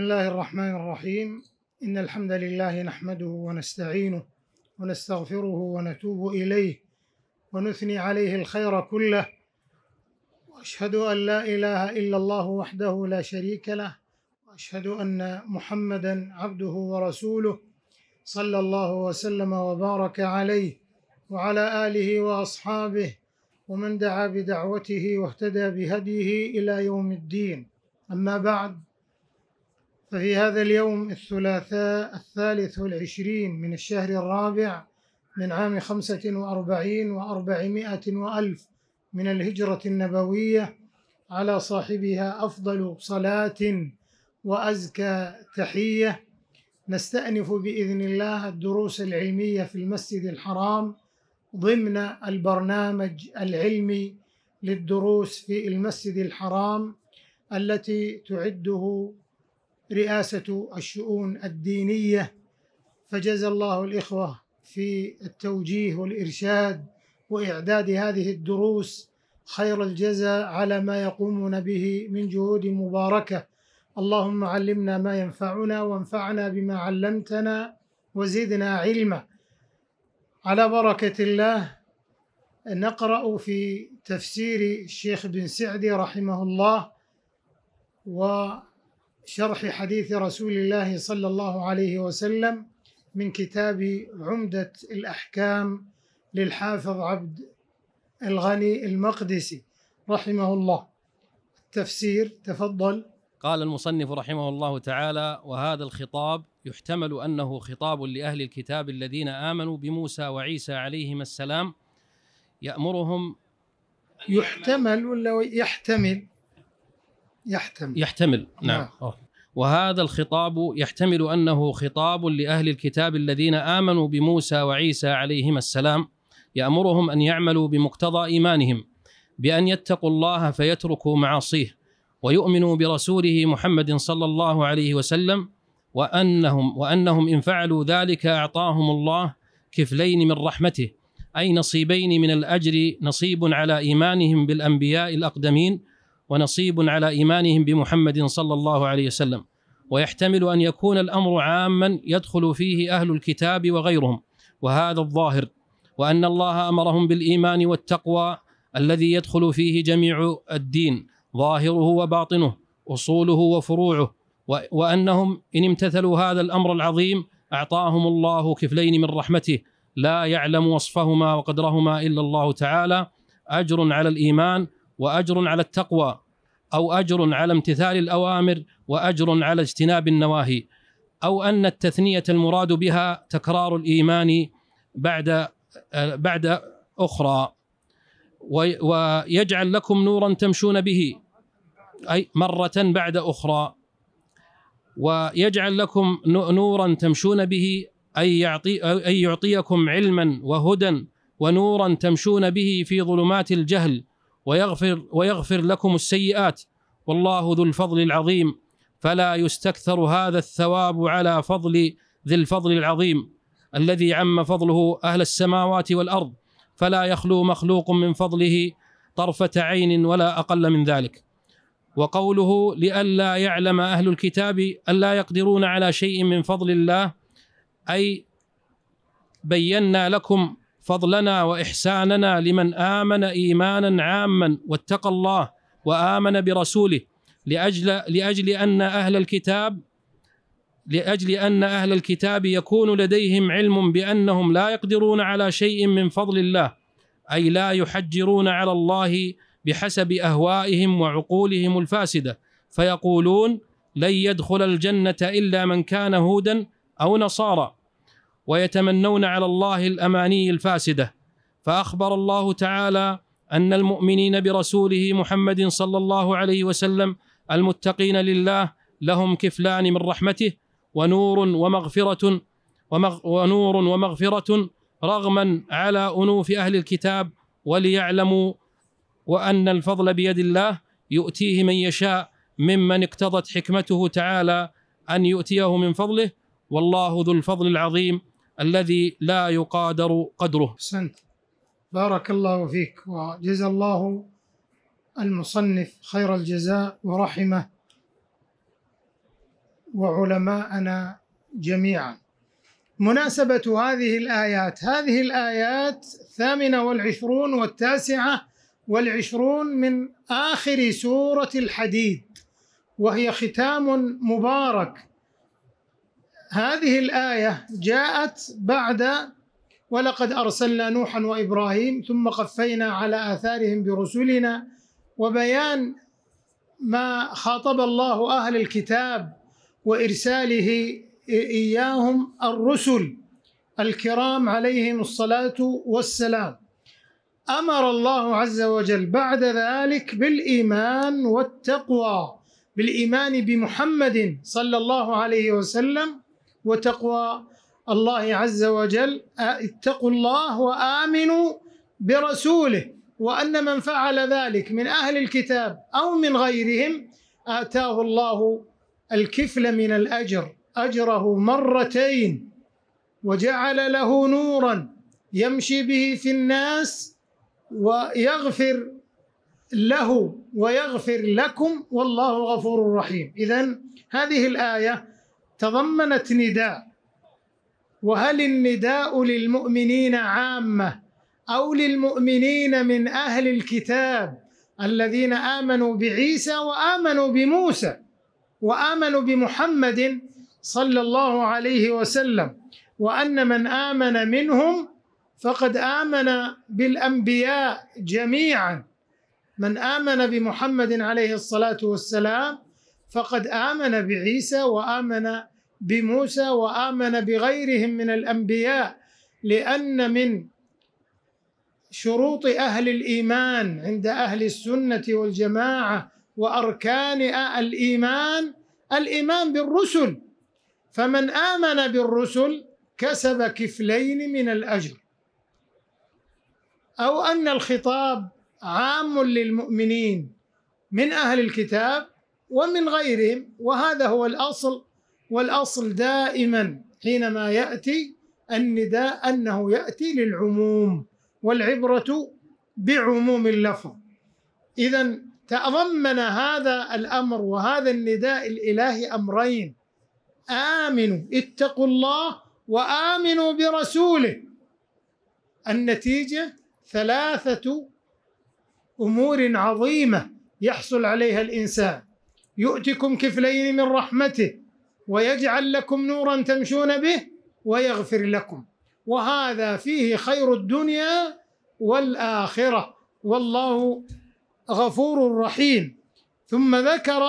بسم الله الرحمن الرحيم إن الحمد لله نحمده ونستعينه ونستغفره ونتوب إليه ونثني عليه الخير كله وأشهد أن لا إله إلا الله وحده لا شريك له وأشهد أن محمدا عبده ورسوله صلى الله وسلم وبارك عليه وعلى آله وأصحابه ومن دعا بدعوته واهتدى بهديه إلى يوم الدين أما بعد ففي هذا اليوم الثلاثاء الثالث والعشرين من الشهر الرابع من عام خمسة وأربعين وأربعمائة وألف من الهجرة النبوية على صاحبها أفضل صلاة وأزكى تحية نستأنف بإذن الله الدروس العلمية في المسجد الحرام ضمن البرنامج العلمي للدروس في المسجد الحرام التي تعده رئاسة الشؤون الدينية فجزى الله الإخوة في التوجيه والإرشاد وإعداد هذه الدروس خير الجزاء على ما يقومون به من جهود مباركة اللهم علمنا ما ينفعنا وانفعنا بما علمتنا وزدنا علما على بركة الله نقرأ في تفسير الشيخ بن سعدي رحمه الله و شرح حديث رسول الله صلى الله عليه وسلم من كتاب عمدة الأحكام للحافظ عبد الغني المقدسي رحمه الله التفسير تفضل قال المصنف رحمه الله تعالى وهذا الخطاب يحتمل انه خطاب لاهل الكتاب الذين امنوا بموسى وعيسى عليهما السلام يامرهم يحتمل ولا يحتمل يحتمل يحتمل نعم, نعم. وهذا الخطاب يحتمل انه خطاب لاهل الكتاب الذين امنوا بموسى وعيسى عليهما السلام يامرهم ان يعملوا بمقتضى ايمانهم بان يتقوا الله فيتركوا معاصيه ويؤمنوا برسوله محمد صلى الله عليه وسلم وانهم وانهم ان فعلوا ذلك اعطاهم الله كفلين من رحمته اي نصيبين من الاجر نصيب على ايمانهم بالانبياء الاقدمين ونصيب على ايمانهم بمحمد صلى الله عليه وسلم ويحتمل ان يكون الامر عاما يدخل فيه اهل الكتاب وغيرهم وهذا الظاهر وان الله امرهم بالايمان والتقوى الذي يدخل فيه جميع الدين ظاهره وباطنه اصوله وفروعه وانهم ان امتثلوا هذا الامر العظيم اعطاهم الله كفلين من رحمته لا يعلم وصفهما وقدرهما الا الله تعالى اجر على الايمان واجر على التقوى او اجر على امتثال الاوامر واجر على اجتناب النواهي او ان التثنيه المراد بها تكرار الايمان بعد بعد اخرى ويجعل لكم نورا تمشون به اي مره بعد اخرى ويجعل لكم نورا تمشون به اي يعطي اي يعطيكم علما وهدى ونورا تمشون به في ظلمات الجهل ويغفر ويغفر لكم السيئات والله ذو الفضل العظيم فلا يستكثر هذا الثواب على فضل ذي الفضل العظيم الذي عم فضله اهل السماوات والارض فلا يخلو مخلوق من فضله طرفه عين ولا اقل من ذلك وقوله لئلا يعلم اهل الكتاب الا يقدرون على شيء من فضل الله اي بينا لكم فضلنا واحساننا لمن امن ايمانا عاما واتقى الله وامن برسوله لاجل لاجل ان اهل الكتاب لاجل ان اهل الكتاب يكون لديهم علم بانهم لا يقدرون على شيء من فضل الله اي لا يحجرون على الله بحسب اهوائهم وعقولهم الفاسده فيقولون لن يدخل الجنه الا من كان هودا او نصارى ويتمنون على الله الاماني الفاسده فاخبر الله تعالى ان المؤمنين برسوله محمد صلى الله عليه وسلم المتقين لله لهم كفلان من رحمته ونور ومغفره ومغ ونور ومغفره رغما على انوف اهل الكتاب وليعلموا وان الفضل بيد الله يؤتيه من يشاء ممن اقتضت حكمته تعالى ان يؤتيه من فضله والله ذو الفضل العظيم الذي لا يقادر قدره أحسنت بارك الله فيك وجزا الله المصنف خير الجزاء ورحمه وعلماءنا جميعا مناسبة هذه الآيات هذه الآيات الثامنة والعشرون والتاسعة والعشرون من آخر سورة الحديد وهي ختام مبارك هذه الآية جاءت بعد ولقد أرسلنا نوحا وإبراهيم ثم قفينا على آثارهم برسلنا وبيان ما خاطب الله أهل الكتاب وإرساله إياهم الرسل الكرام عليهم الصلاة والسلام امر الله عز وجل بعد ذلك بالايمان والتقوى بالايمان بمحمد صلى الله عليه وسلم وتقوى الله عز وجل اتقوا الله وامنوا برسوله وان من فعل ذلك من اهل الكتاب او من غيرهم اتاه الله الكفل من الاجر اجره مرتين وجعل له نورا يمشي به في الناس ويغفر له ويغفر لكم والله غفور رحيم اذا هذه الايه تضمنت نداء وهل النداء للمؤمنين عامه او للمؤمنين من اهل الكتاب الذين امنوا بعيسى وامنوا بموسى وامنوا بمحمد صلى الله عليه وسلم وان من امن منهم فقد امن بالانبياء جميعا من امن بمحمد عليه الصلاه والسلام فقد آمن بعيسى وآمن بموسى وآمن بغيرهم من الأنبياء لأن من شروط أهل الإيمان عند أهل السنة والجماعة وأركان الإيمان الإيمان بالرسل فمن آمن بالرسل كسب كفلين من الأجر أو أن الخطاب عام للمؤمنين من أهل الكتاب ومن غيرهم وهذا هو الأصل والأصل دائما حينما يأتي النداء أنه يأتي للعموم والعبرة بعموم اللفظ إذا تضمن هذا الأمر وهذا النداء الإلهي أمرين آمنوا اتقوا الله وآمنوا برسوله النتيجة ثلاثة أمور عظيمة يحصل عليها الإنسان يؤتكم كفلين من رحمته ويجعل لكم نورا تمشون به ويغفر لكم وهذا فيه خير الدنيا والاخره والله غفور رحيم ثم ذكر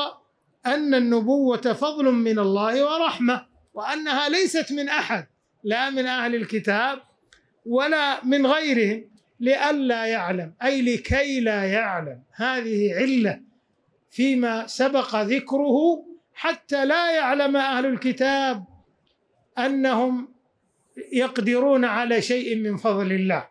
ان النبوه فضل من الله ورحمه وانها ليست من احد لا من اهل الكتاب ولا من غيرهم لئلا يعلم اي لكي لا يعلم هذه عله فيما سبق ذكره حتى لا يعلم اهل الكتاب انهم يقدرون على شيء من فضل الله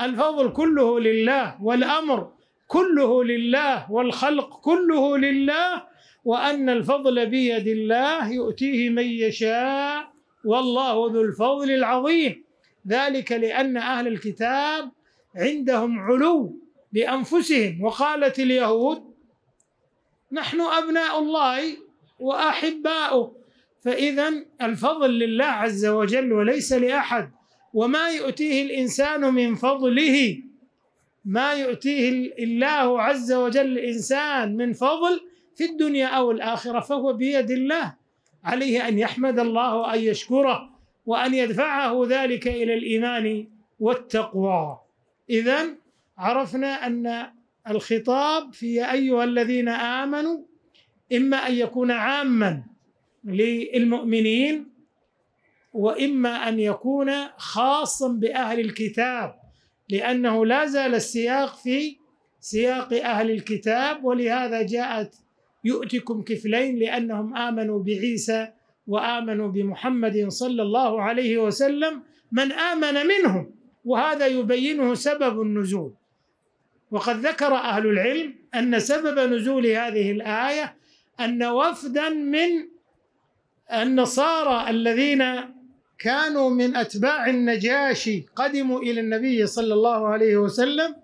الفضل كله لله والامر كله لله والخلق كله لله وان الفضل بيد الله يؤتيه من يشاء والله ذو الفضل العظيم ذلك لان اهل الكتاب عندهم علو بانفسهم وقالت اليهود نحن أبناء الله وأحباؤه فإذا الفضل لله عز وجل وليس لأحد وما يؤتيه الإنسان من فضله ما يؤتيه الله عز وجل الإنسان من فضل في الدنيا أو الآخرة فهو بيد الله عليه أن يحمد الله وأن يشكره وأن يدفعه ذلك إلى الإيمان والتقوى إذا عرفنا أن الخطاب في يا ايها الذين امنوا اما ان يكون عاما للمؤمنين واما ان يكون خاصا باهل الكتاب لانه لا زال السياق في سياق اهل الكتاب ولهذا جاءت يؤتكم كفلين لانهم امنوا بعيسى وامنوا بمحمد صلى الله عليه وسلم من امن منهم وهذا يبينه سبب النزول وقد ذكر أهل العلم أن سبب نزول هذه الآية أن وفدا من النصارى الذين كانوا من أتباع النجاشي قدموا إلى النبي صلى الله عليه وسلم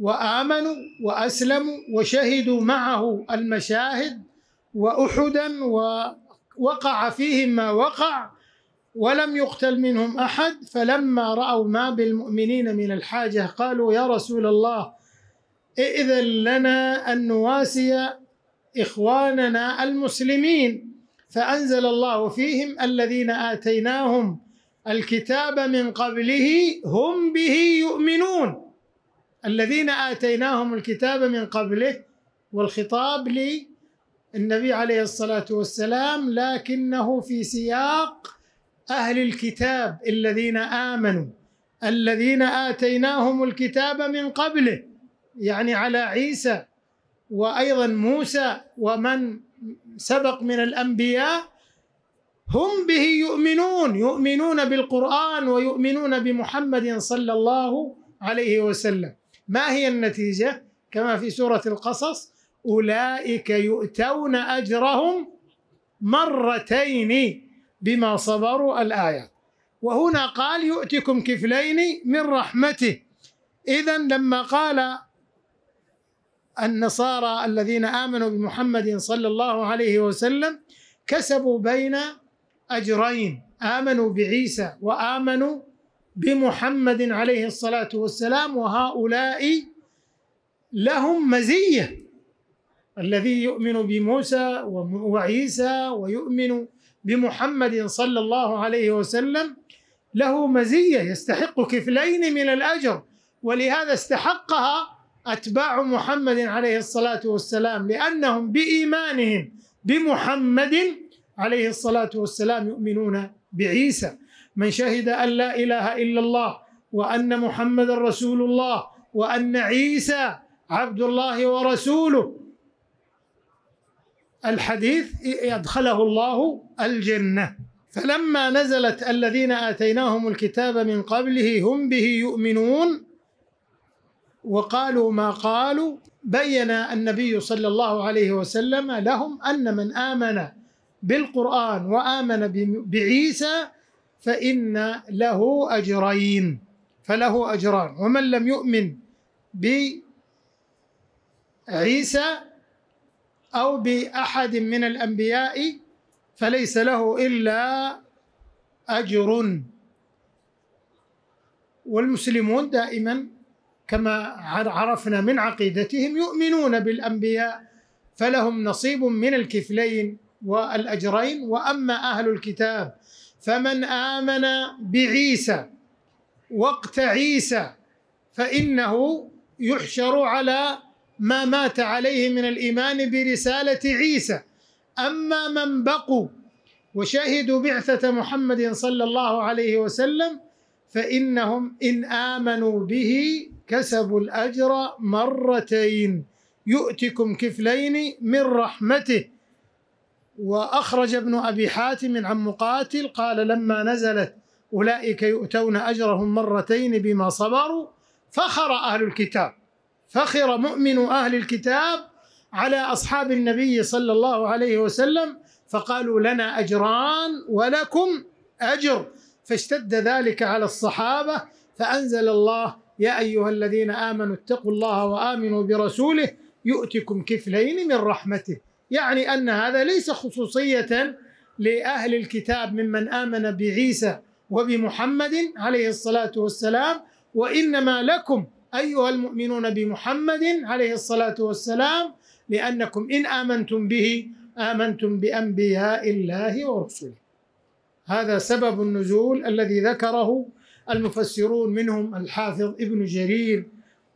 وآمنوا وأسلموا وشهدوا معه المشاهد وأحدا ووقع فيهم ما وقع ولم يقتل منهم احد فلما راوا ما بالمؤمنين من الحاجه قالوا يا رسول الله إذن لنا أن نواسي إخواننا المسلمين فأنزل الله فيهم الذين آتيناهم الكتاب من قبله هم به يؤمنون الذين آتيناهم الكتاب من قبله والخطاب للنبي عليه الصلاة والسلام لكنه في سياق أهل الكتاب الذين آمنوا الذين آتيناهم الكتاب من قبله يعني على عيسى وايضا موسى ومن سبق من الانبياء هم به يؤمنون يؤمنون بالقران ويؤمنون بمحمد صلى الله عليه وسلم ما هي النتيجه كما في سوره القصص اولئك يؤتون اجرهم مرتين بما صبروا الايه وهنا قال يؤتكم كفلين من رحمته اذا لما قال النصارى الذين امنوا بمحمد صلى الله عليه وسلم كسبوا بين اجرين امنوا بعيسى وامنوا بمحمد عليه الصلاه والسلام وهؤلاء لهم مزيه الذي يؤمن بموسى وعيسى ويؤمن بمحمد صلى الله عليه وسلم له مزيه يستحق كفلين من الاجر ولهذا استحقها أتباع محمد عليه الصلاة والسلام لأنهم بإيمانهم بمحمد عليه الصلاة والسلام يؤمنون بعيسى من شهد أن لا إله إلا الله وأن محمد رسول الله وأن عيسى عبد الله ورسوله الحديث أدخله الله الجنة فلما نزلت الذين آتيناهم الكتاب من قبله هم به يؤمنون وقالوا ما قالوا بين النبي صلى الله عليه وسلم لهم ان من امن بالقران وامن بعيسى فان له اجرين فله اجران ومن لم يؤمن بعيسى او باحد من الانبياء فليس له الا اجر والمسلمون دائما كما عرفنا من عقيدتهم يؤمنون بالانبياء فلهم نصيب من الكفلين والاجرين واما اهل الكتاب فمن امن بعيسى وقت عيسى فانه يحشر على ما مات عليه من الايمان برساله عيسى اما من بقوا وشهدوا بعثه محمد صلى الله عليه وسلم فانهم ان امنوا به كسبوا الأجر مرتين يؤتكم كفلين من رحمته وأخرج ابن أبي حاتم عن مقاتل قال لما نزلت أولئك يؤتون أجرهم مرتين بما صبروا فخر أهل الكتاب فخر مؤمن أهل الكتاب على أصحاب النبي صلى الله عليه وسلم فقالوا لنا أجران ولكم أجر فاشتد ذلك على الصحابة فأنزل الله يا أيها الذين آمنوا اتقوا الله وآمنوا برسوله يؤتكم كفلين من رحمته يعني أن هذا ليس خصوصية لأهل الكتاب ممن آمن بعيسى وبمحمد عليه الصلاة والسلام وإنما لكم أيها المؤمنون بمحمد عليه الصلاة والسلام لأنكم إن آمنتم به آمنتم بأنبياء الله ورسله هذا سبب النزول الذي ذكره المفسرون منهم الحافظ ابن جرير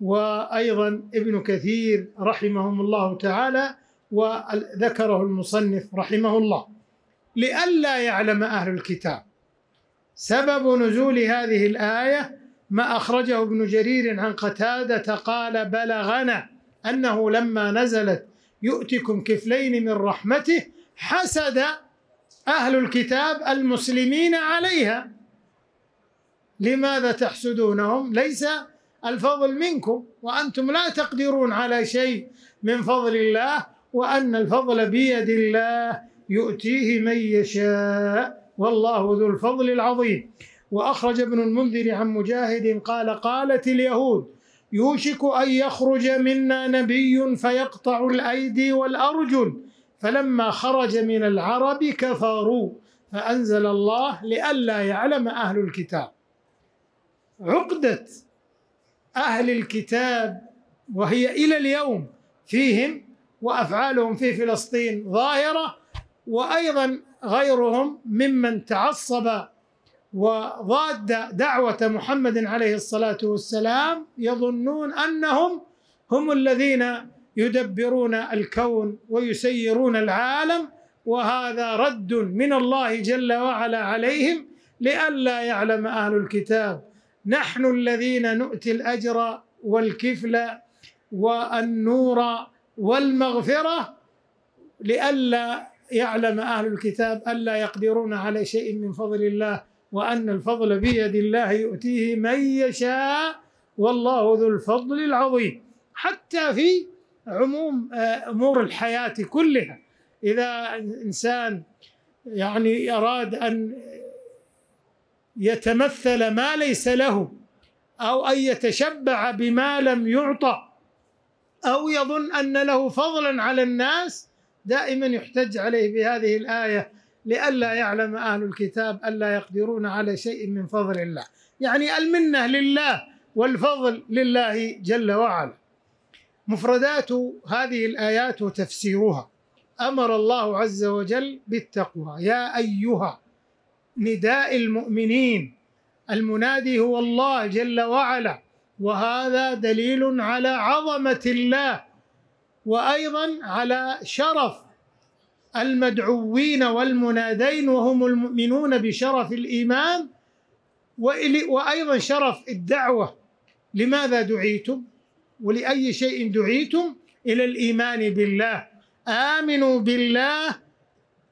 وايضا ابن كثير رحمهم الله تعالى وذكره المصنف رحمه الله لئلا يعلم اهل الكتاب سبب نزول هذه الايه ما اخرجه ابن جرير عن قتاده قال بلغنا انه لما نزلت يؤتكم كفلين من رحمته حسد اهل الكتاب المسلمين عليها لماذا تحسدونهم ليس الفضل منكم وأنتم لا تقدرون على شيء من فضل الله وأن الفضل بيد الله يؤتيه من يشاء والله ذو الفضل العظيم وأخرج ابن المنذر عن مجاهد قال قالت اليهود يوشك أن يخرج منا نبي فيقطع الأيدي والأرجل فلما خرج من العرب كفروا فأنزل الله لئلا يعلم أهل الكتاب عقدة أهل الكتاب وهي إلى اليوم فيهم وأفعالهم في فلسطين ظاهرة وأيضا غيرهم ممن تعصب وضاد دعوة محمد عليه الصلاة والسلام يظنون أنهم هم الذين يدبرون الكون ويسيرون العالم وهذا رد من الله جل وعلا عليهم لئلا يعلم أهل الكتاب نحن الذين نؤتي الاجر والكفل والنور والمغفره لئلا يعلم اهل الكتاب الا يقدرون على شيء من فضل الله وان الفضل بيد الله يؤتيه من يشاء والله ذو الفضل العظيم حتى في عموم آه، امور الحياه كلها اذا انسان يعني اراد ان يتمثل ما ليس له او ان يتشبع بما لم يعطى او يظن ان له فضلا على الناس دائما يحتج عليه بهذه الايه لئلا يعلم اهل الكتاب الا يقدرون على شيء من فضل الله يعني المنه لله والفضل لله جل وعلا مفردات هذه الايات وتفسيرها امر الله عز وجل بالتقوى يا ايها نداء المؤمنين المنادي هو الله جل وعلا وهذا دليل على عظمه الله وايضا على شرف المدعوين والمنادين وهم المؤمنون بشرف الايمان وايضا شرف الدعوه لماذا دعيتم ولاي شيء دعيتم الى الايمان بالله امنوا بالله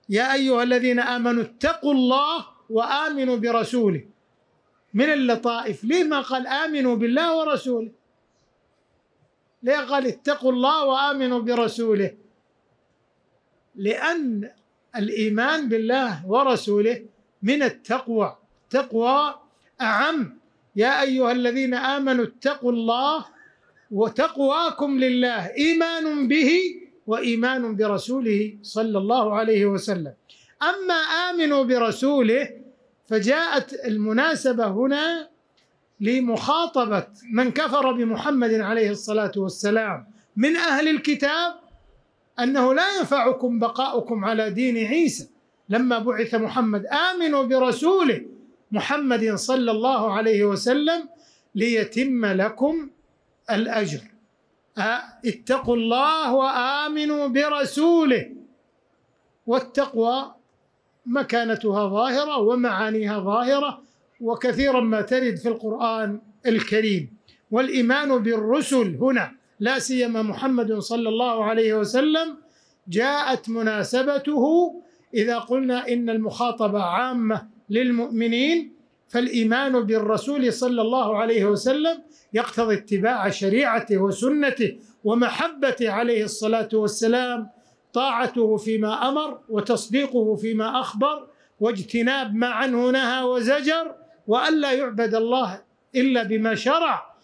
يا ايها الذين امنوا اتقوا الله وامنوا برسوله من اللطائف ليه ما قال امنوا بالله ورسوله ليه قال اتقوا الله وامنوا برسوله لان الايمان بالله ورسوله من التقوى التقوى اعم يا ايها الذين امنوا اتقوا الله وتقواكم لله ايمان به وايمان برسوله صلى الله عليه وسلم أما آمنوا برسوله فجاءت المناسبة هنا لمخاطبة من كفر بمحمد عليه الصلاة والسلام من أهل الكتاب أنه لا ينفعكم بقاؤكم على دين عيسى لما بعث محمد آمنوا برسوله محمد صلى الله عليه وسلم ليتم لكم الأجر اتقوا الله وآمنوا برسوله والتقوى مكانتها ظاهره ومعانيها ظاهره وكثيرا ما ترد في القران الكريم والايمان بالرسل هنا لا سيما محمد صلى الله عليه وسلم جاءت مناسبته اذا قلنا ان المخاطبه عامه للمؤمنين فالايمان بالرسول صلى الله عليه وسلم يقتضي اتباع شريعته وسنته ومحبته عليه الصلاه والسلام طاعته فيما امر وتصديقه فيما اخبر واجتناب ما عنه نهى وزجر والا يعبد الله الا بما شرع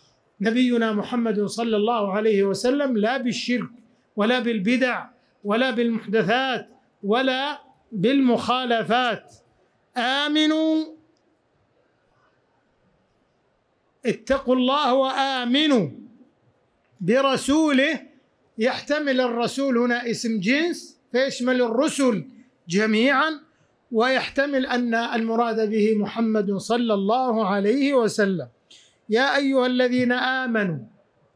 نبينا محمد صلى الله عليه وسلم لا بالشرك ولا بالبدع ولا بالمحدثات ولا بالمخالفات امنوا اتقوا الله وامنوا برسوله يحتمل الرسول هنا اسم جنس فيشمل الرسل جميعا ويحتمل أن المراد به محمد صلى الله عليه وسلم يا أيها الذين آمنوا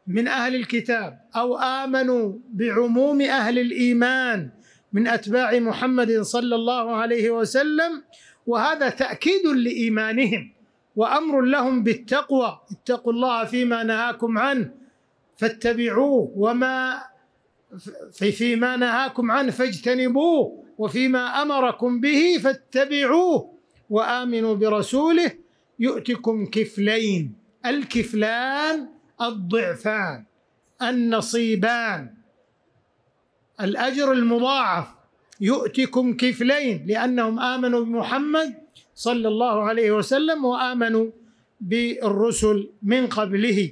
من أهل الكتاب أو آمنوا بعموم أهل الإيمان من أتباع محمد صلى الله عليه وسلم وهذا تأكيد لإيمانهم وأمر لهم بالتقوى اتقوا الله فيما نهاكم عنه فاتبعوه وما في فيما نهاكم عنه فاجتنبوه وفيما امركم به فاتبعوه وامنوا برسوله يؤتكم كفلين الكفلان الضعفان النصيبان الاجر المضاعف يؤتكم كفلين لانهم امنوا بمحمد صلى الله عليه وسلم وامنوا بالرسل من قبله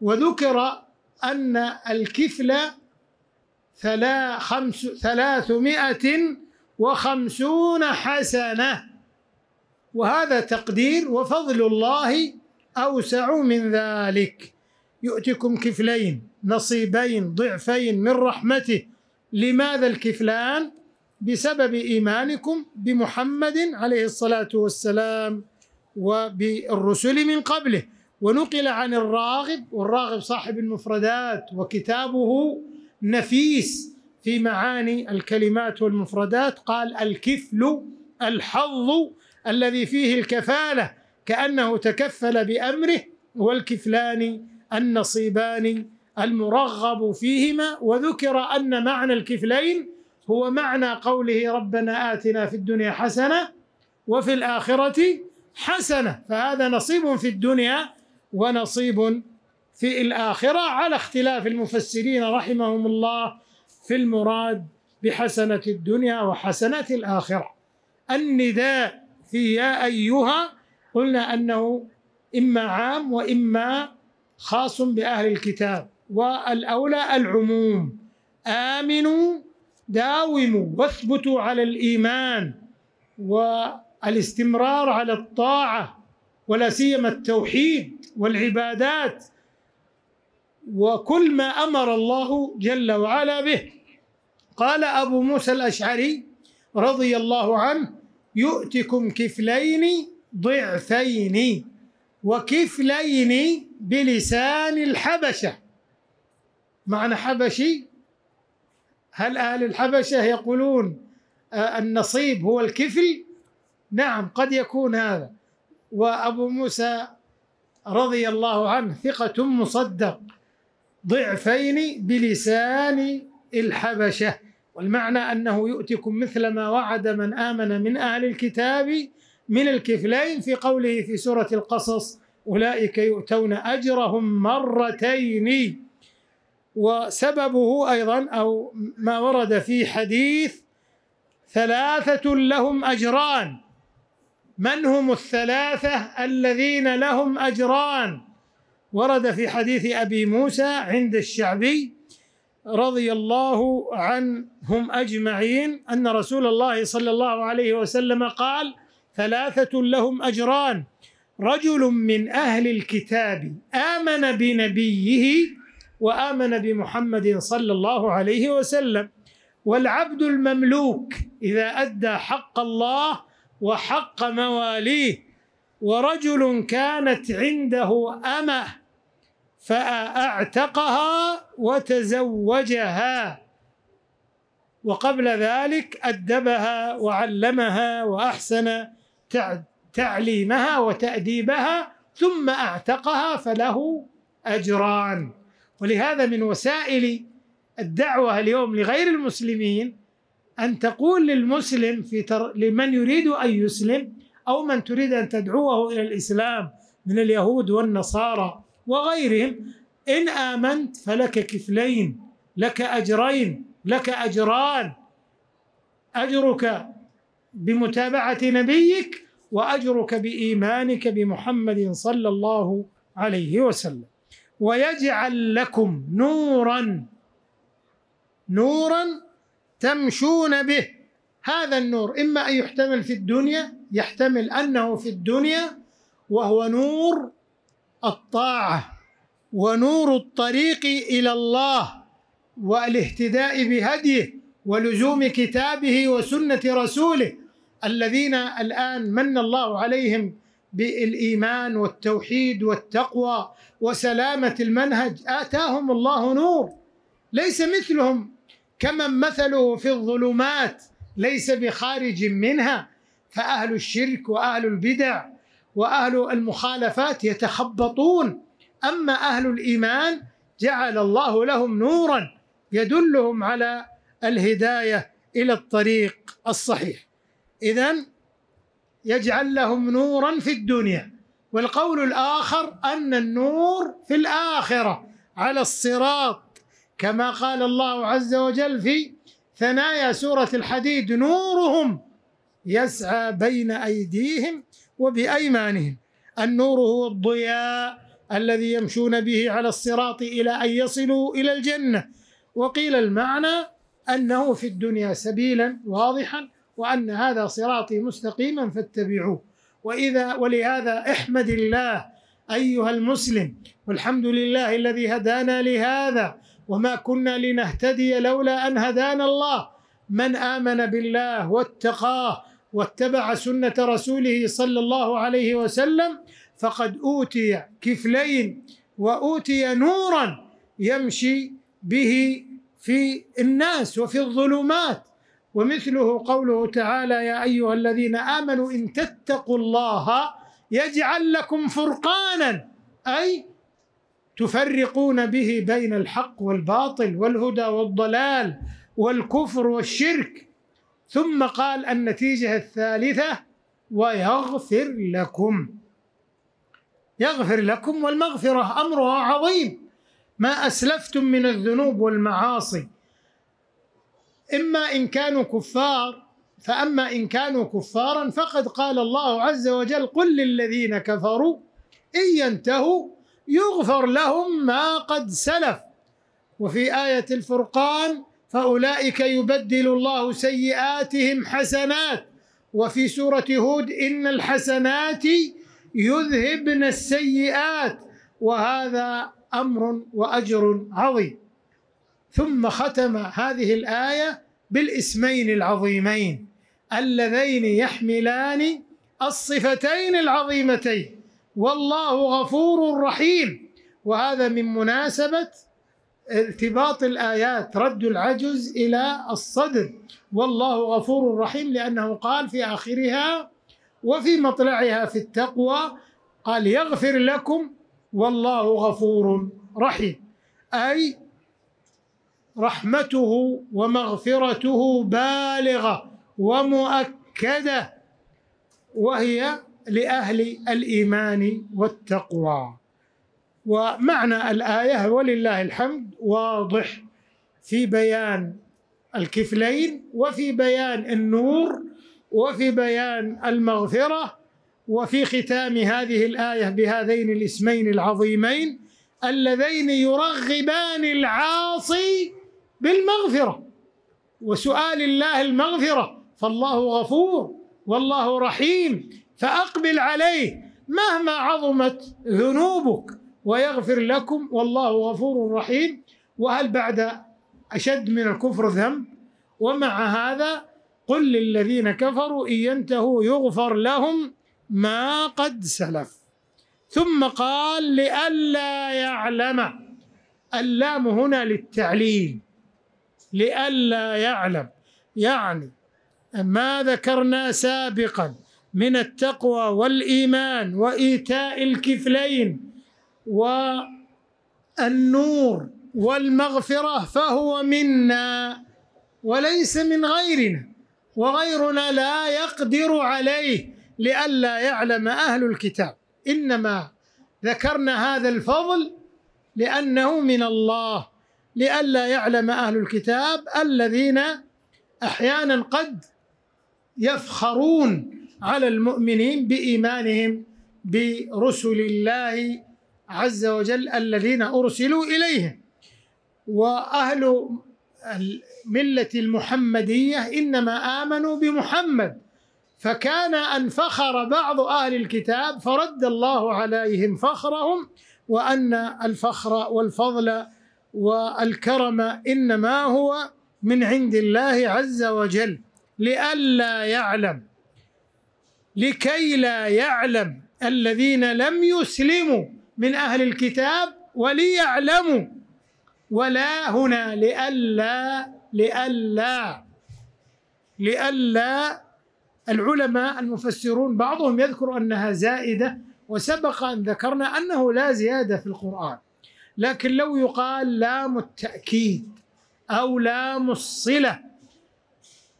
وذكر ان الكفل خمس ثلاثمائة وخمسون حسنة وهذا تقدير وفضل الله أوسع من ذلك يؤتكم كفلين نصيبين ضعفين من رحمته لماذا الكفلان بسبب إيمانكم بمحمد عليه الصلاة والسلام وبالرسل من قبله ونقل عن الراغب والراغب صاحب المفردات وكتابه نفيس في معاني الكلمات والمفردات قال الكفل الحظ الذي فيه الكفاله كانه تكفل بامره والكفلان النصيبان المرغب فيهما وذكر ان معنى الكفلين هو معنى قوله ربنا اتنا في الدنيا حسنه وفي الاخره حسنه فهذا نصيب في الدنيا ونصيب في الآخرة على اختلاف المفسرين رحمهم الله في المراد بحسنة الدنيا وحسنة الآخرة النداء في يا أيها قلنا أنه إما عام وإما خاص بأهل الكتاب والأولى العموم آمنوا داوموا واثبتوا على الإيمان والاستمرار على الطاعة ولا سيما التوحيد والعبادات وكل ما امر الله جل وعلا به قال ابو موسى الاشعري رضي الله عنه يؤتكم كفلين ضعفين وكفلين بلسان الحبشه معنى حبشي هل اهل الحبشه يقولون آه، النصيب هو الكفل نعم قد يكون هذا وابو موسى رضي الله عنه ثقه مصدق ضعفين بلسان الحبشة والمعنى أنه يؤتكم مثل ما وعد من آمن من أهل الكتاب من الكفلين في قوله في سورة القصص أولئك يؤتون أجرهم مرتين وسببه أيضا أو ما ورد في حديث ثلاثة لهم أجران من هم الثلاثة الذين لهم أجران ورد في حديث ابي موسى عند الشعبي رضي الله عنهم اجمعين ان رسول الله صلى الله عليه وسلم قال ثلاثه لهم اجران رجل من اهل الكتاب امن بنبيه وامن بمحمد صلى الله عليه وسلم والعبد المملوك اذا ادى حق الله وحق مواليه ورجل كانت عنده امه فأعتقها وتزوجها وقبل ذلك أدبها وعلمها وأحسن تعليمها وتأديبها ثم أعتقها فله أجران ولهذا من وسائل الدعوة اليوم لغير المسلمين أن تقول للمسلم في تر... لمن يريد أن يسلم أو من تريد أن تدعوه إلى الإسلام من اليهود والنصارى وغيرهم إن آمنت فلك كفلين لك أجرين لك أجران أجرك بمتابعة نبيك وأجرك بإيمانك بمحمد صلى الله عليه وسلم ويجعل لكم نورا نورا تمشون به هذا النور إما أن يحتمل في الدنيا يحتمل أنه في الدنيا وهو نور الطاعه ونور الطريق الى الله والاهتداء بهديه ولزوم كتابه وسنه رسوله الذين الان من الله عليهم بالايمان والتوحيد والتقوى وسلامه المنهج اتاهم الله نور ليس مثلهم كمن مثله في الظلمات ليس بخارج منها فاهل الشرك واهل البدع واهل المخالفات يتخبطون اما اهل الايمان جعل الله لهم نورا يدلهم على الهدايه الى الطريق الصحيح اذا يجعل لهم نورا في الدنيا والقول الاخر ان النور في الاخره على الصراط كما قال الله عز وجل في ثنايا سوره الحديد نورهم يسعى بين ايديهم وبأيمانهم النور هو الضياء الذي يمشون به على الصراط إلى أن يصلوا إلى الجنة وقيل المعنى أنه في الدنيا سبيلا واضحا وأن هذا صراطي مستقيما فاتبعوه وإذا ولهذا احمد الله أيها المسلم والحمد لله الذي هدانا لهذا وما كنا لنهتدي لولا أن هدانا الله من آمن بالله واتقاه واتبع سنه رسوله صلى الله عليه وسلم فقد اوتي كفلين واوتي نورا يمشي به في الناس وفي الظلمات ومثله قوله تعالى يا ايها الذين امنوا ان تتقوا الله يجعل لكم فرقانا اي تفرقون به بين الحق والباطل والهدى والضلال والكفر والشرك ثم قال النتيجة الثالثة ويغفر لكم يغفر لكم والمغفرة أمرها عظيم ما أسلفتم من الذنوب والمعاصي إما إن كانوا كفار فأما إن كانوا كفارا فقد قال الله عز وجل قل للذين كفروا إن ينتهوا يغفر لهم ما قد سلف وفي آية الفرقان فأولئك يبدل الله سيئاتهم حسنات وفي سورة هود إن الحسنات يذهبن السيئات وهذا أمر وأجر عظيم ثم ختم هذه الآية بالاسمين العظيمين اللذين يحملان الصفتين العظيمتين والله غفور رحيم وهذا من مناسبه التباط الآيات رد العجز إلى الصدر والله غفور رحيم لأنه قال في آخرها وفي مطلعها في التقوى قال يغفر لكم والله غفور رحيم أي رحمته ومغفرته بالغة ومؤكدة وهي لأهل الإيمان والتقوى ومعنى الآية ولله الحمد واضح في بيان الكفلين وفي بيان النور وفي بيان المغفرة وفي ختام هذه الآية بهذين الاسمين العظيمين اللذين يرغبان العاصي بالمغفرة وسؤال الله المغفرة فالله غفور والله رحيم فأقبل عليه مهما عظمت ذنوبك ويغفر لكم والله غفور رحيم وهل بعد أشد من الكفر ذنب ومع هذا قل للذين كفروا إن ينتهوا يغفر لهم ما قد سلف ثم قال لئلا يعلم اللام هنا للتعليل لئلا يعلم يعني ما ذكرنا سابقا من التقوى والإيمان وإيتاء الكفلين والنور والمغفرة فهو منا وليس من غيرنا وغيرنا لا يقدر عليه لئلا يعلم أهل الكتاب إنما ذكرنا هذا الفضل لأنه من الله لئلا يعلم أهل الكتاب الذين أحيانا قد يفخرون على المؤمنين بإيمانهم برسل الله عز وجل الذين أرسلوا إليهم وأهل الملة المحمدية إنما آمنوا بمحمد فكان أن فخر بعض أهل الكتاب فرد الله عليهم فخرهم وأن الفخر والفضل والكرم إنما هو من عند الله عز وجل لئلا يعلم لكي لا يعلم الذين لم يسلموا من أهل الكتاب وليعلموا ولا هنا لئلا لئلا لئلا العلماء المفسرون بعضهم يذكر أنها زائدة وسبق أن ذكرنا أنه لا زيادة في القرآن لكن لو يقال لام التأكيد أو لام الصلة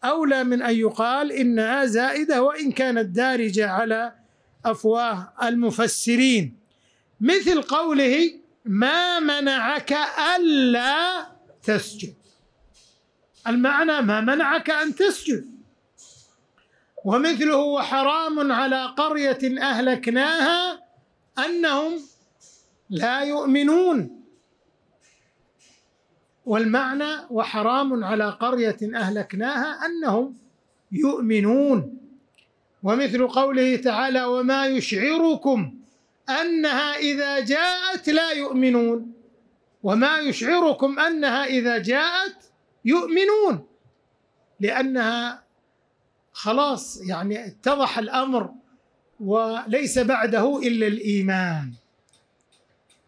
أولى من أن يقال إنها زائدة وإن كانت دارجة على أفواه المفسرين مثل قوله ما منعك ألا تسجد المعنى ما منعك أن تسجد ومثله وحرام على قرية أهلكناها أنهم لا يؤمنون والمعنى وحرام على قرية أهلكناها أنهم يؤمنون ومثل قوله تعالى وما يشعركم أنها إذا جاءت لا يؤمنون وما يشعركم أنها إذا جاءت يؤمنون لأنها خلاص يعني اتضح الأمر وليس بعده إلا الإيمان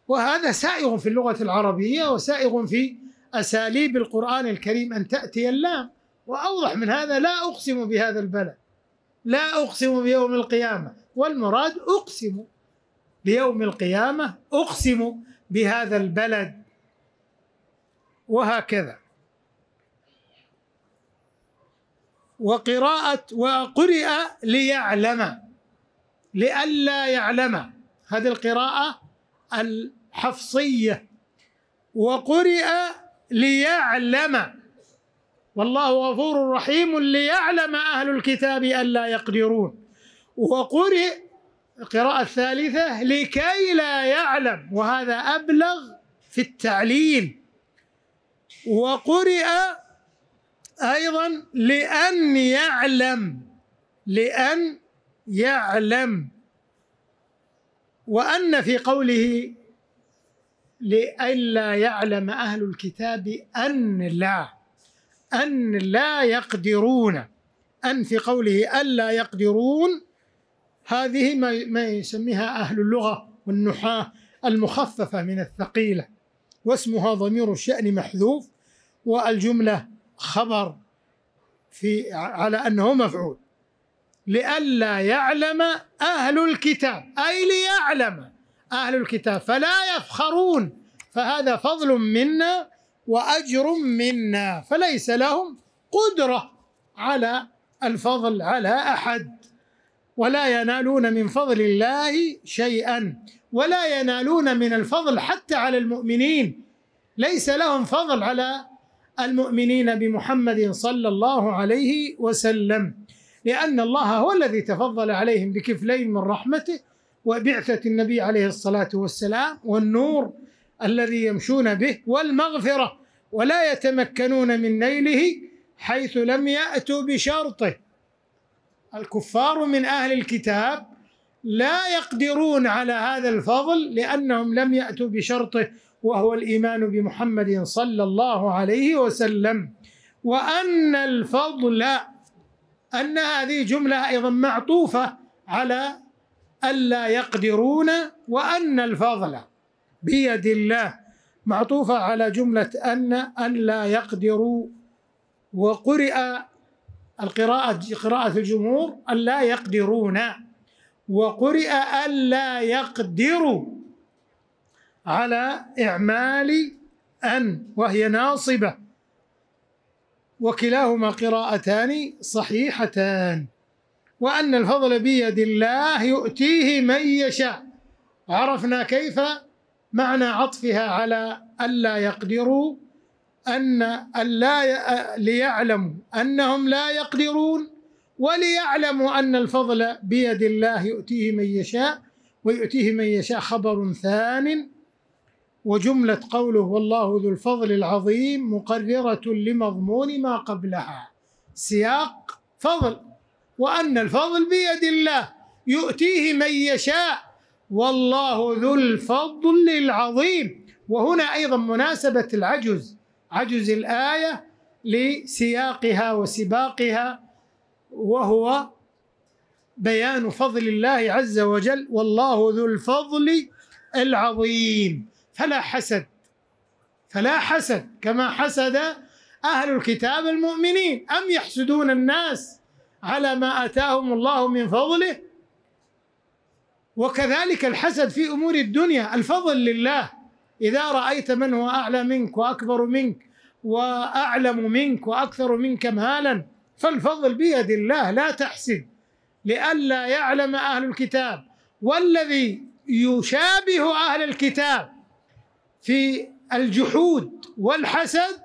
وهذا سائغ في اللغة العربية وسائغ في أساليب القرآن الكريم أن تأتي اللام وأوضح من هذا لا أقسم بهذا البلد لا أقسم بيوم القيامة والمراد أقسم ليوم القيامة أقسم بهذا البلد وهكذا وقراءة وقرئ ليعلم لئلا يعلم هذه القراءة الحفصية وقرئ ليعلم والله غفور رحيم ليعلم أهل الكتاب ألا يقدرون وقرئ القراءة الثالثة لكي لا يعلم وهذا أبلغ في التعليل وقرئ أيضا لأن يعلم لأن يعلم وأن في قوله لئلا يعلم أهل الكتاب أن لا أن لا يقدرون أن في قوله ألا يقدرون هذه ما ما يسميها أهل اللغة والنحاة المخففة من الثقيلة واسمها ضمير الشأن محذوف والجملة خبر في على أنه مفعول لئلا يعلم أهل الكتاب أي ليعلم أهل الكتاب فلا يفخرون فهذا فضل منا وأجر منا فليس لهم قدرة على الفضل على أحد ولا ينالون من فضل الله شيئا ولا ينالون من الفضل حتى على المؤمنين ليس لهم فضل على المؤمنين بمحمد صلى الله عليه وسلم لأن الله هو الذي تفضل عليهم بكفلين من رحمته وبعثة النبي عليه الصلاة والسلام والنور الذي يمشون به والمغفرة ولا يتمكنون من نيله حيث لم يأتوا بشرطه الكفار من أهل الكتاب لا يقدرون على هذا الفضل لأنهم لم يأتوا بشرطه وهو الإيمان بمحمد صلى الله عليه وسلم وأن الفضل أن هذه جملة أيضا معطوفة على ألا يقدرون وأن الفضل بيد الله معطوفة على جملة أن أن لا يقدروا وقرئ القراءة قراءة الجمهور ألا يقدرون وقرئ ألا يقدروا على إعمال أن وهي ناصبة وكلاهما قراءتان صحيحتان وأن الفضل بيد الله يؤتيه من يشاء عرفنا كيف معنى عطفها على ألا يقدروا أن لا ليعلموا أنهم لا يقدرون وليعلموا أن الفضل بيد الله يؤتيه من يشاء ويؤتيه من يشاء خبر ثان وجملة قوله والله ذو الفضل العظيم مقررة لمضمون ما قبلها سياق فضل وأن الفضل بيد الله يؤتيه من يشاء والله ذو الفضل العظيم وهنا أيضا مناسبة العجز عجز الايه لسياقها وسباقها وهو بيان فضل الله عز وجل والله ذو الفضل العظيم فلا حسد فلا حسد كما حسد اهل الكتاب المؤمنين ام يحسدون الناس على ما اتاهم الله من فضله وكذلك الحسد في امور الدنيا الفضل لله إذا رأيت من هو أعلى منك وأكبر منك وأعلم منك وأكثر منك مهالا فالفضل بيد الله لا تحسد لئلا يعلم أهل الكتاب والذي يشابه أهل الكتاب في الجحود والحسد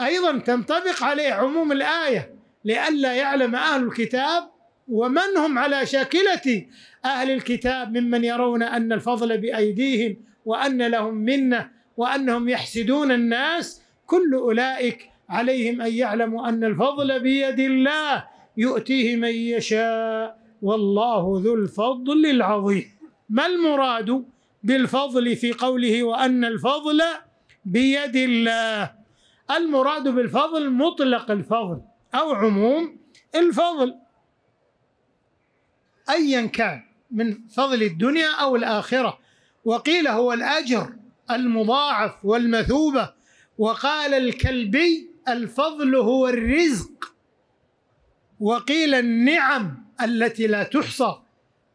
أيضا تنطبق عليه عموم الآية لئلا يعلم أهل الكتاب ومن هم على شاكلة أهل الكتاب ممن يرون أن الفضل بأيديهم وأن لهم منة وأنهم يحسدون الناس كل أولئك عليهم أن يعلموا أن الفضل بيد الله يؤتيه من يشاء والله ذو الفضل العظيم ما المراد بالفضل في قوله وأن الفضل بيد الله المراد بالفضل مطلق الفضل أو عموم الفضل أيا كان من فضل الدنيا أو الآخرة وقيل هو الأجر المضاعف والمثوبة وقال الكلبي الفضل هو الرزق وقيل النعم التي لا تحصى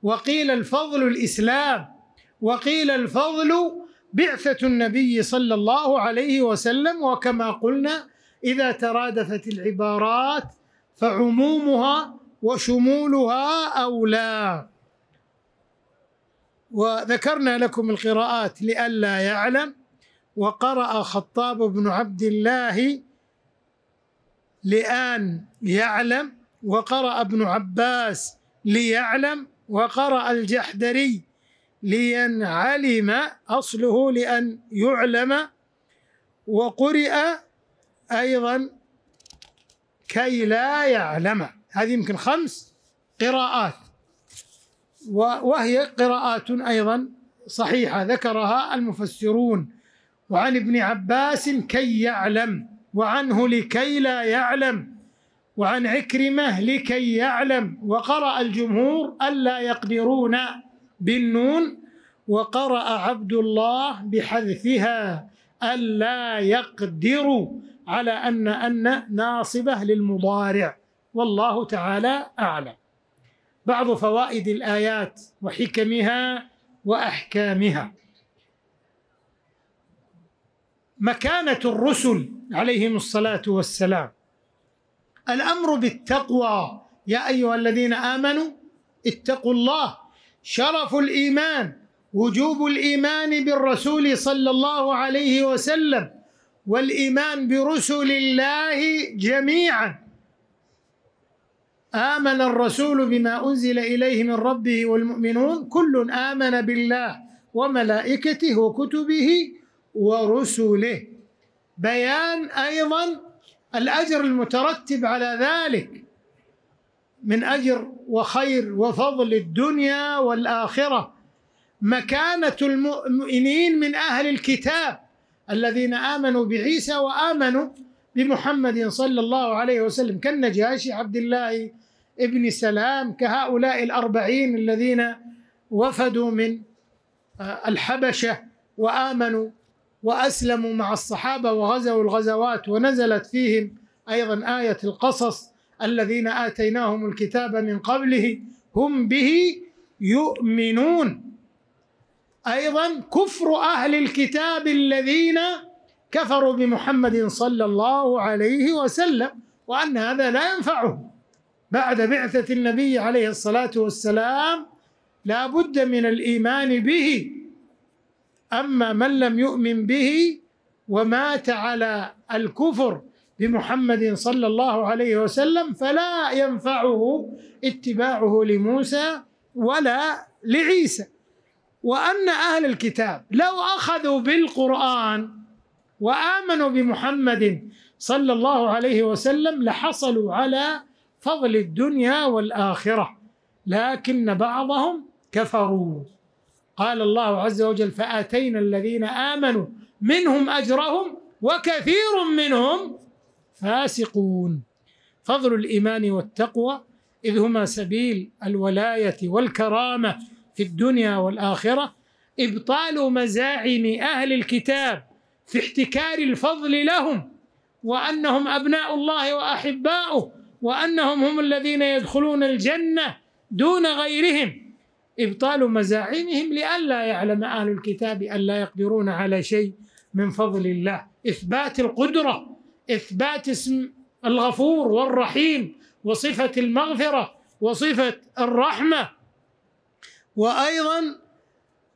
وقيل الفضل الإسلام وقيل الفضل بعثة النبي صلى الله عليه وسلم وكما قلنا إذا ترادفت العبارات فعمومها وشمولها أولى وذكرنا لكم القراءات لئلا يعلم وقرأ خطاب بن عبد الله لأن يعلم وقرأ ابن عباس ليعلم وقرأ الجحدري علم أصله لأن يعلم وقرئ أيضا كي لا يعلم هذه يمكن خمس قراءات وهي قراءات أيضا صحيحة ذكرها المفسرون وعن ابن عباس كي يعلم وعنه لكي لا يعلم وعن عكرمة لكي يعلم وقرأ الجمهور ألا يقدرون بالنون وقرأ عبد الله بحذفها ألا يقدروا على أن أن ناصبة للمضارع والله تعالى أعلم بعض فوائد الآيات وحكمها وأحكامها مكانة الرسل عليهم الصلاة والسلام الأمر بالتقوى يا أيها الذين آمنوا اتقوا الله شرف الإيمان وجوب الإيمان بالرسول صلى الله عليه وسلم والإيمان برسل الله جميعاً آمن الرسول بما أنزل إليه من ربه والمؤمنون كل آمن بالله وملائكته وكتبه ورسله بيان أيضا الأجر المترتب على ذلك من أجر وخير وفضل الدنيا والآخرة مكانة المؤمنين من أهل الكتاب الذين آمنوا بعيسى وآمنوا بمحمد صلى الله عليه وسلم كالنجاشي عبد الله ابن سلام كهؤلاء الأربعين الذين وفدوا من آه، الحبشة وآمنوا وأسلموا مع الصحابة وغزوا الغزوات ونزلت فيهم أيضا آية القصص الذين آتيناهم الكتاب من قبله هم به يؤمنون أيضا كفر أهل الكتاب الذين كفروا بمحمد صلى الله عليه وسلم وأن هذا لا ينفعهم بعد بعثة النبي عليه الصلاة والسلام لا بد من الإيمان به أما من لم يؤمن به ومات على الكفر بمحمد صلى الله عليه وسلم فلا ينفعه اتباعه لموسى ولا لعيسى وأن أهل الكتاب لو أخذوا بالقرآن وآمنوا بمحمد صلى الله عليه وسلم لحصلوا على فضل الدنيا والآخرة لكن بعضهم كفروا قال الله عز وجل فآتينا الذين آمنوا منهم أجرهم وكثير منهم فاسقون فضل الإيمان والتقوى إذ هما سبيل الولاية والكرامة في الدنيا والآخرة إبطال مزاعم أهل الكتاب في احتكار الفضل لهم وأنهم أبناء الله وأحباؤه وأنهم هم الذين يدخلون الجنة دون غيرهم إبطال مزاعمهم لئلا يعلم أهل الكتاب ألا يقدرون على شيء من فضل الله إثبات القدرة إثبات اسم الغفور والرحيم وصفة المغفرة وصفة الرحمة وأيضا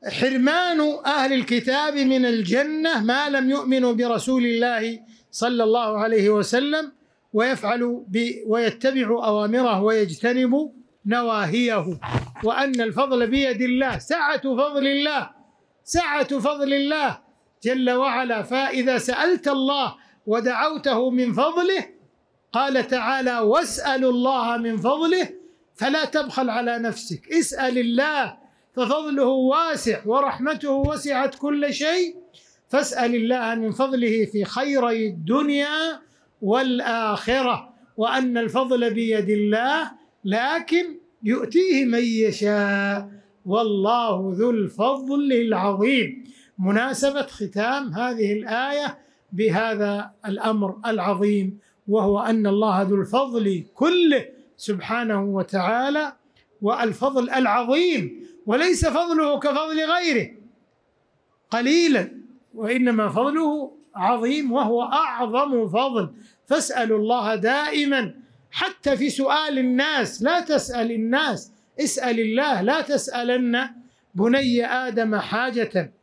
حرمان أهل الكتاب من الجنة ما لم يؤمنوا برسول الله صلى الله عليه وسلم ويفعل ويتبع أوامره ويجتنب نواهيه وأن الفضل بيد الله سعة فضل الله سعة فضل الله جل وعلا فإذا سألت الله ودعوته من فضله قال تعالى واسأل الله من فضله فلا تبخل على نفسك اسأل الله ففضله واسع ورحمته وسعت كل شيء فاسأل الله من فضله في خيري الدنيا والاخره وان الفضل بيد الله لكن يؤتيه من يشاء والله ذو الفضل العظيم مناسبه ختام هذه الايه بهذا الامر العظيم وهو ان الله ذو الفضل كله سبحانه وتعالى والفضل العظيم وليس فضله كفضل غيره قليلا وانما فضله عظيم وهو اعظم فضل فاسالوا الله دائما حتى في سؤال الناس لا تسال الناس اسال الله لا تسالن بني ادم حاجه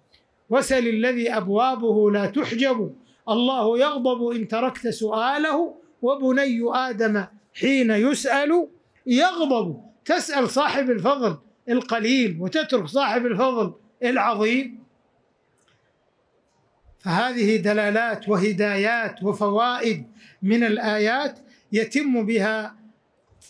وسل الذي ابوابه لا تحجب الله يغضب ان تركت سؤاله وبني ادم حين يسال يغضب تسال صاحب الفضل القليل وتترك صاحب الفضل العظيم فهذه دلالات وهدايات وفوائد من الآيات يتم بها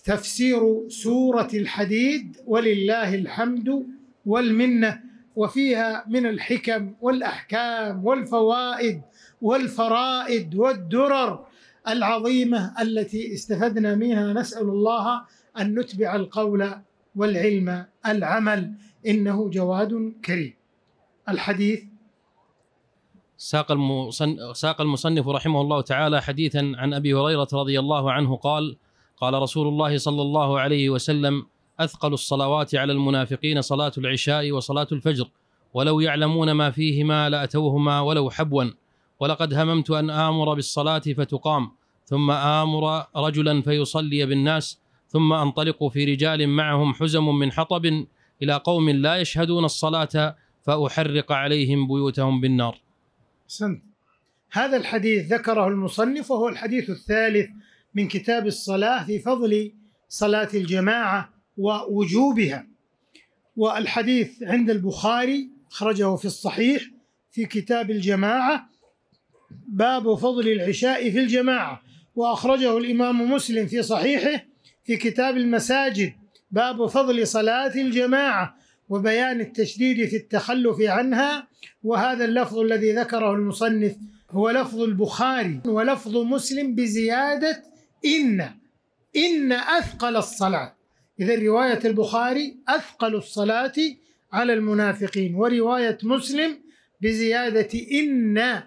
تفسير سورة الحديد ولله الحمد والمنة وفيها من الحكم والأحكام والفوائد والفرائد والدرر العظيمة التي استفدنا منها نسأل الله أن نتبع القول والعلم العمل إنه جواد كريم الحديث ساق المصنف, ساق المصنف رحمه الله تعالى حديثا عن ابي هريره رضي الله عنه قال قال رسول الله صلى الله عليه وسلم اثقل الصلوات على المنافقين صلاه العشاء وصلاه الفجر ولو يعلمون ما فيهما لاتوهما ولو حبوا ولقد هممت ان امر بالصلاه فتقام ثم امر رجلا فيصلي بالناس ثم انطلق في رجال معهم حزم من حطب الى قوم لا يشهدون الصلاه فاحرق عليهم بيوتهم بالنار أحسنت هذا الحديث ذكره المصنف وهو الحديث الثالث من كتاب الصلاة في فضل صلاة الجماعة ووجوبها والحديث عند البخاري أخرجه في الصحيح في كتاب الجماعة باب فضل العشاء في الجماعة وأخرجه الإمام مسلم في صحيحه في كتاب المساجد باب فضل صلاة الجماعة وبيان التشديد في التخلف عنها وهذا اللفظ الذي ذكره المصنف هو لفظ البخاري ولفظ مسلم بزيادة إن إن أثقل الصلاة إذا رواية البخاري أثقل الصلاة على المنافقين ورواية مسلم بزيادة إن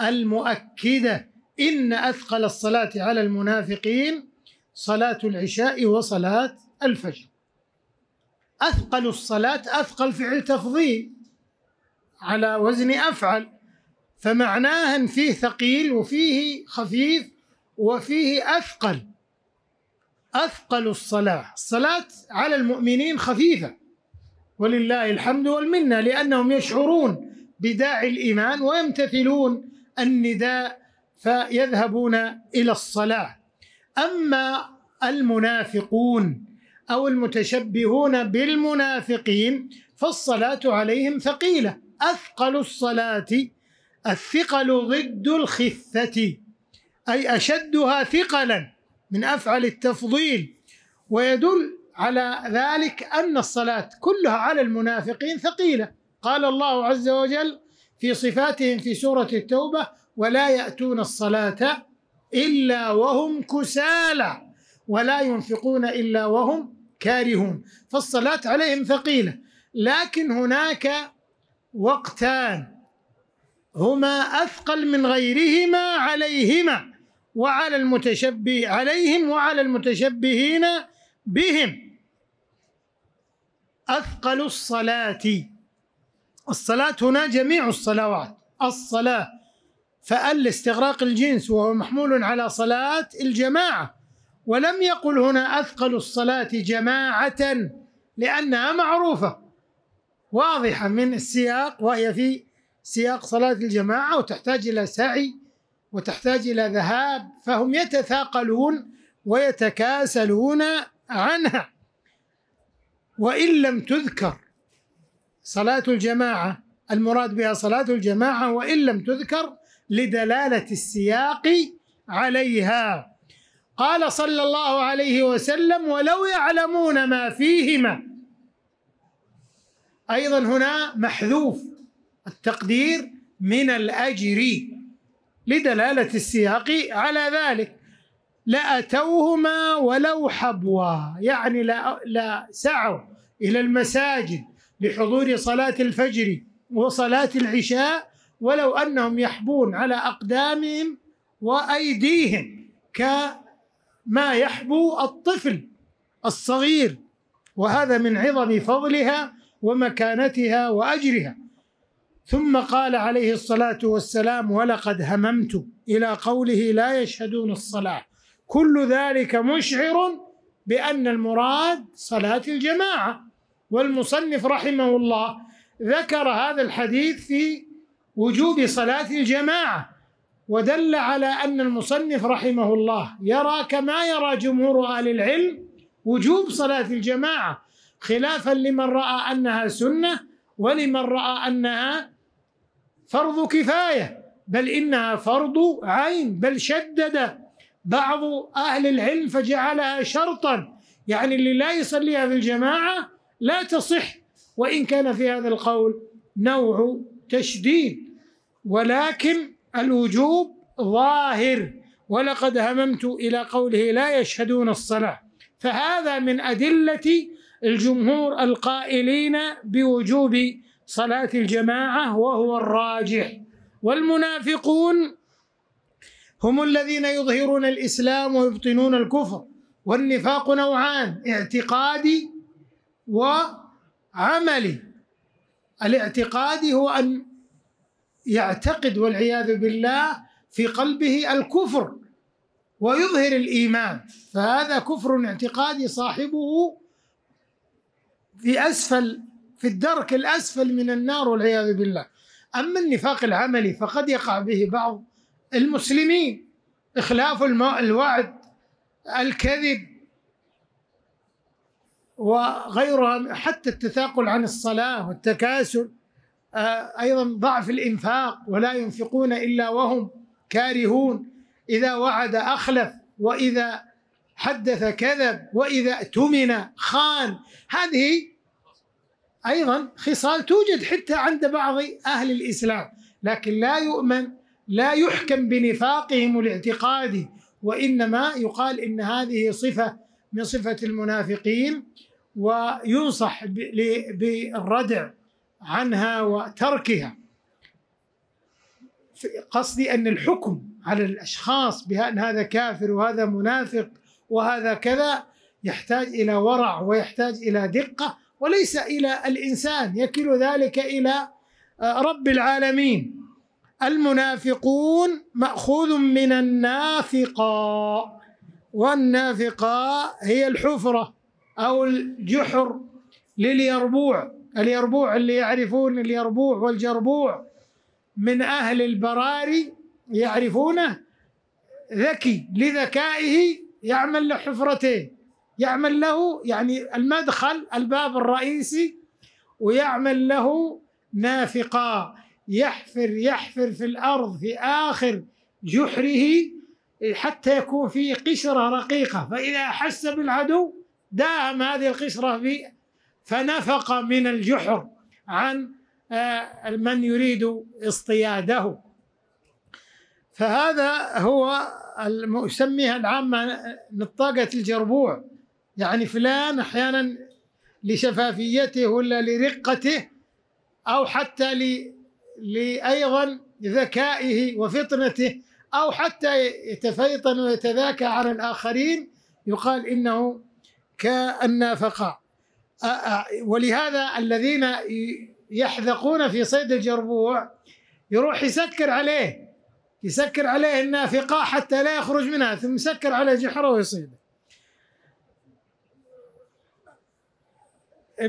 المؤكدة إن أثقل الصلاة على المنافقين صلاة العشاء وصلاة الفجر أثقل الصلاة أثقل فعل تفضيل على وزن أفعل فمعناه أن فيه ثقيل وفيه خفيف وفيه أثقل أثقل الصلاة الصلاة على المؤمنين خفيفة ولله الحمد والمنة لأنهم يشعرون بداعي الإيمان ويمتثلون النداء فيذهبون إلى الصلاة أما المنافقون أو المتشبهون بالمنافقين فالصلاة عليهم ثقيلة أثقل الصلاة الثقل ضد الخثة أي أشدها ثقلا من أفعل التفضيل ويدل على ذلك أن الصلاة كلها على المنافقين ثقيلة قال الله عز وجل في صفاتهم في سورة التوبة ولا يأتون الصلاة إلا وهم كسالى ولا ينفقون الا وهم كارهون فالصلاه عليهم ثقيله لكن هناك وقتان هما اثقل من غيرهما عليهما وعلى المتشبه عليهم وعلى المتشبهين بهم اثقل الصلاه الصلاه هنا جميع الصلوات الصلاه فال استغراق الجنس وهو محمول على صلاه الجماعه ولم يقل هنا أثقل الصلاة جماعة لأنها معروفة واضحة من السياق وهي في سياق صلاة الجماعة وتحتاج إلى سعي وتحتاج إلى ذهاب فهم يتثاقلون ويتكاسلون عنها وإن لم تذكر صلاة الجماعة المراد بها صلاة الجماعة وإن لم تذكر لدلالة السياق عليها قال صلى الله عليه وسلم ولو يعلمون ما فيهما ايضا هنا محذوف التقدير من الاجر لدلاله السياق على ذلك لاتوهما ولو حبوا يعني لا, لا سعوا الى المساجد لحضور صلاه الفجر وصلاه العشاء ولو انهم يحبون على اقدامهم وايديهم ك ما يحبو الطفل الصغير وهذا من عظم فضلها ومكانتها واجرها ثم قال عليه الصلاه والسلام ولقد هممت الى قوله لا يشهدون الصلاه كل ذلك مشعر بان المراد صلاه الجماعه والمصنف رحمه الله ذكر هذا الحديث في وجوب صلاه الجماعه ودل على أن المصنف رحمه الله يرى كما يرى جمهور أهل العلم وجوب صلاة الجماعة خلافا لمن رأى أنها سنة ولمن رأى أنها فرض كفاية بل إنها فرض عين بل شدد بعض أهل العلم فجعلها شرطا يعني اللي لا يصليها في الجماعة لا تصح وإن كان في هذا القول نوع تشديد ولكن الوجوب ظاهر ولقد هممت الى قوله لا يشهدون الصلاه فهذا من ادله الجمهور القائلين بوجوب صلاه الجماعه وهو الراجح والمنافقون هم الذين يظهرون الاسلام ويبطنون الكفر والنفاق نوعان اعتقادي وعملي الاعتقادي هو ان يعتقد والعياذ بالله في قلبه الكفر ويظهر الايمان فهذا كفر اعتقادي صاحبه في اسفل في الدرك الاسفل من النار والعياذ بالله اما النفاق العملي فقد يقع به بعض المسلمين اخلاف الوعد الكذب وغيرها حتى التثاقل عن الصلاه والتكاسل آه، ايضا ضعف الانفاق ولا ينفقون الا وهم كارهون اذا وعد اخلف واذا حدث كذب واذا اؤتمن خان هذه ايضا خصال توجد حتى عند بعض اهل الاسلام لكن لا يؤمن لا يحكم بنفاقهم الاعتقادي وانما يقال ان هذه صفه من صفه المنافقين وينصح بالردع عنها وتركها قصدي أن الحكم على الأشخاص بأن هذا كافر وهذا منافق وهذا كذا يحتاج إلى ورع ويحتاج إلى دقة وليس إلى الإنسان يكل ذلك إلى آه، رب العالمين المنافقون مأخوذ من النافقاء والنافقاء هي الحفرة أو الجحر لليربوع اليربوع اللي يعرفون اليربوع والجربوع من أهل البراري يعرفونه ذكي لذكائه يعمل له حفرتين يعمل له يعني المدخل الباب الرئيسي ويعمل له نافقا يحفر يحفر في الأرض في آخر جحره حتى يكون فيه قشرة رقيقة فإذا أحس بالعدو داهم هذه القشرة في فنفق من الجحر عن آه، من يريد اصطياده فهذا هو يسميها العامة نطاقة الجربوع يعني فلان أحيانا لشفافيته ولا لرقته أو حتى لأيضا ذكائه وفطنته أو حتى يتفيطن ويتذاكى على الآخرين يقال إنه كالنافقة ولهذا الذين يحذقون في صيد الجربوع يروح يسكر عليه يسكر عليه النافقة حتى لا يخرج منها ثم يسكر على جحره ويصيده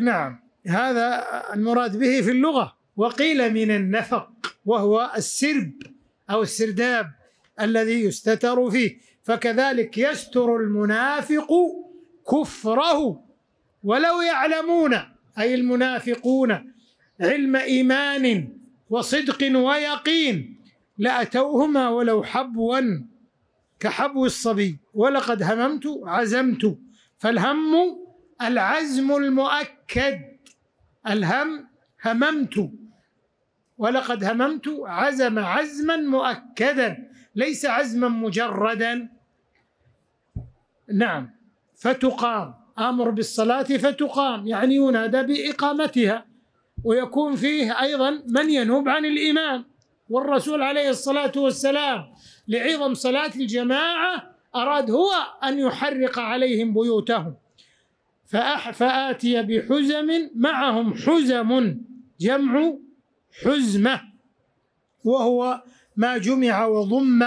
نعم هذا المراد به في اللغة وقيل من النفق وهو السرب أو السرداب الذي يستتر فيه فكذلك يستر المنافق كفره ولو يعلمون اي المنافقون علم ايمان وصدق ويقين لاتوهما ولو حبوا كحبو الصبي ولقد هممت عزمت فالهم العزم المؤكد الهم هممت ولقد هممت عزم عزما مؤكدا ليس عزما مجردا نعم فتقام امر بالصلاه فتقام يعني ينادى باقامتها ويكون فيه ايضا من ينوب عن الامام والرسول عليه الصلاه والسلام لعظم صلاه الجماعه اراد هو ان يحرق عليهم بيوتهم فاتي بحزم معهم حزم جمع حزمه وهو ما جمع وضم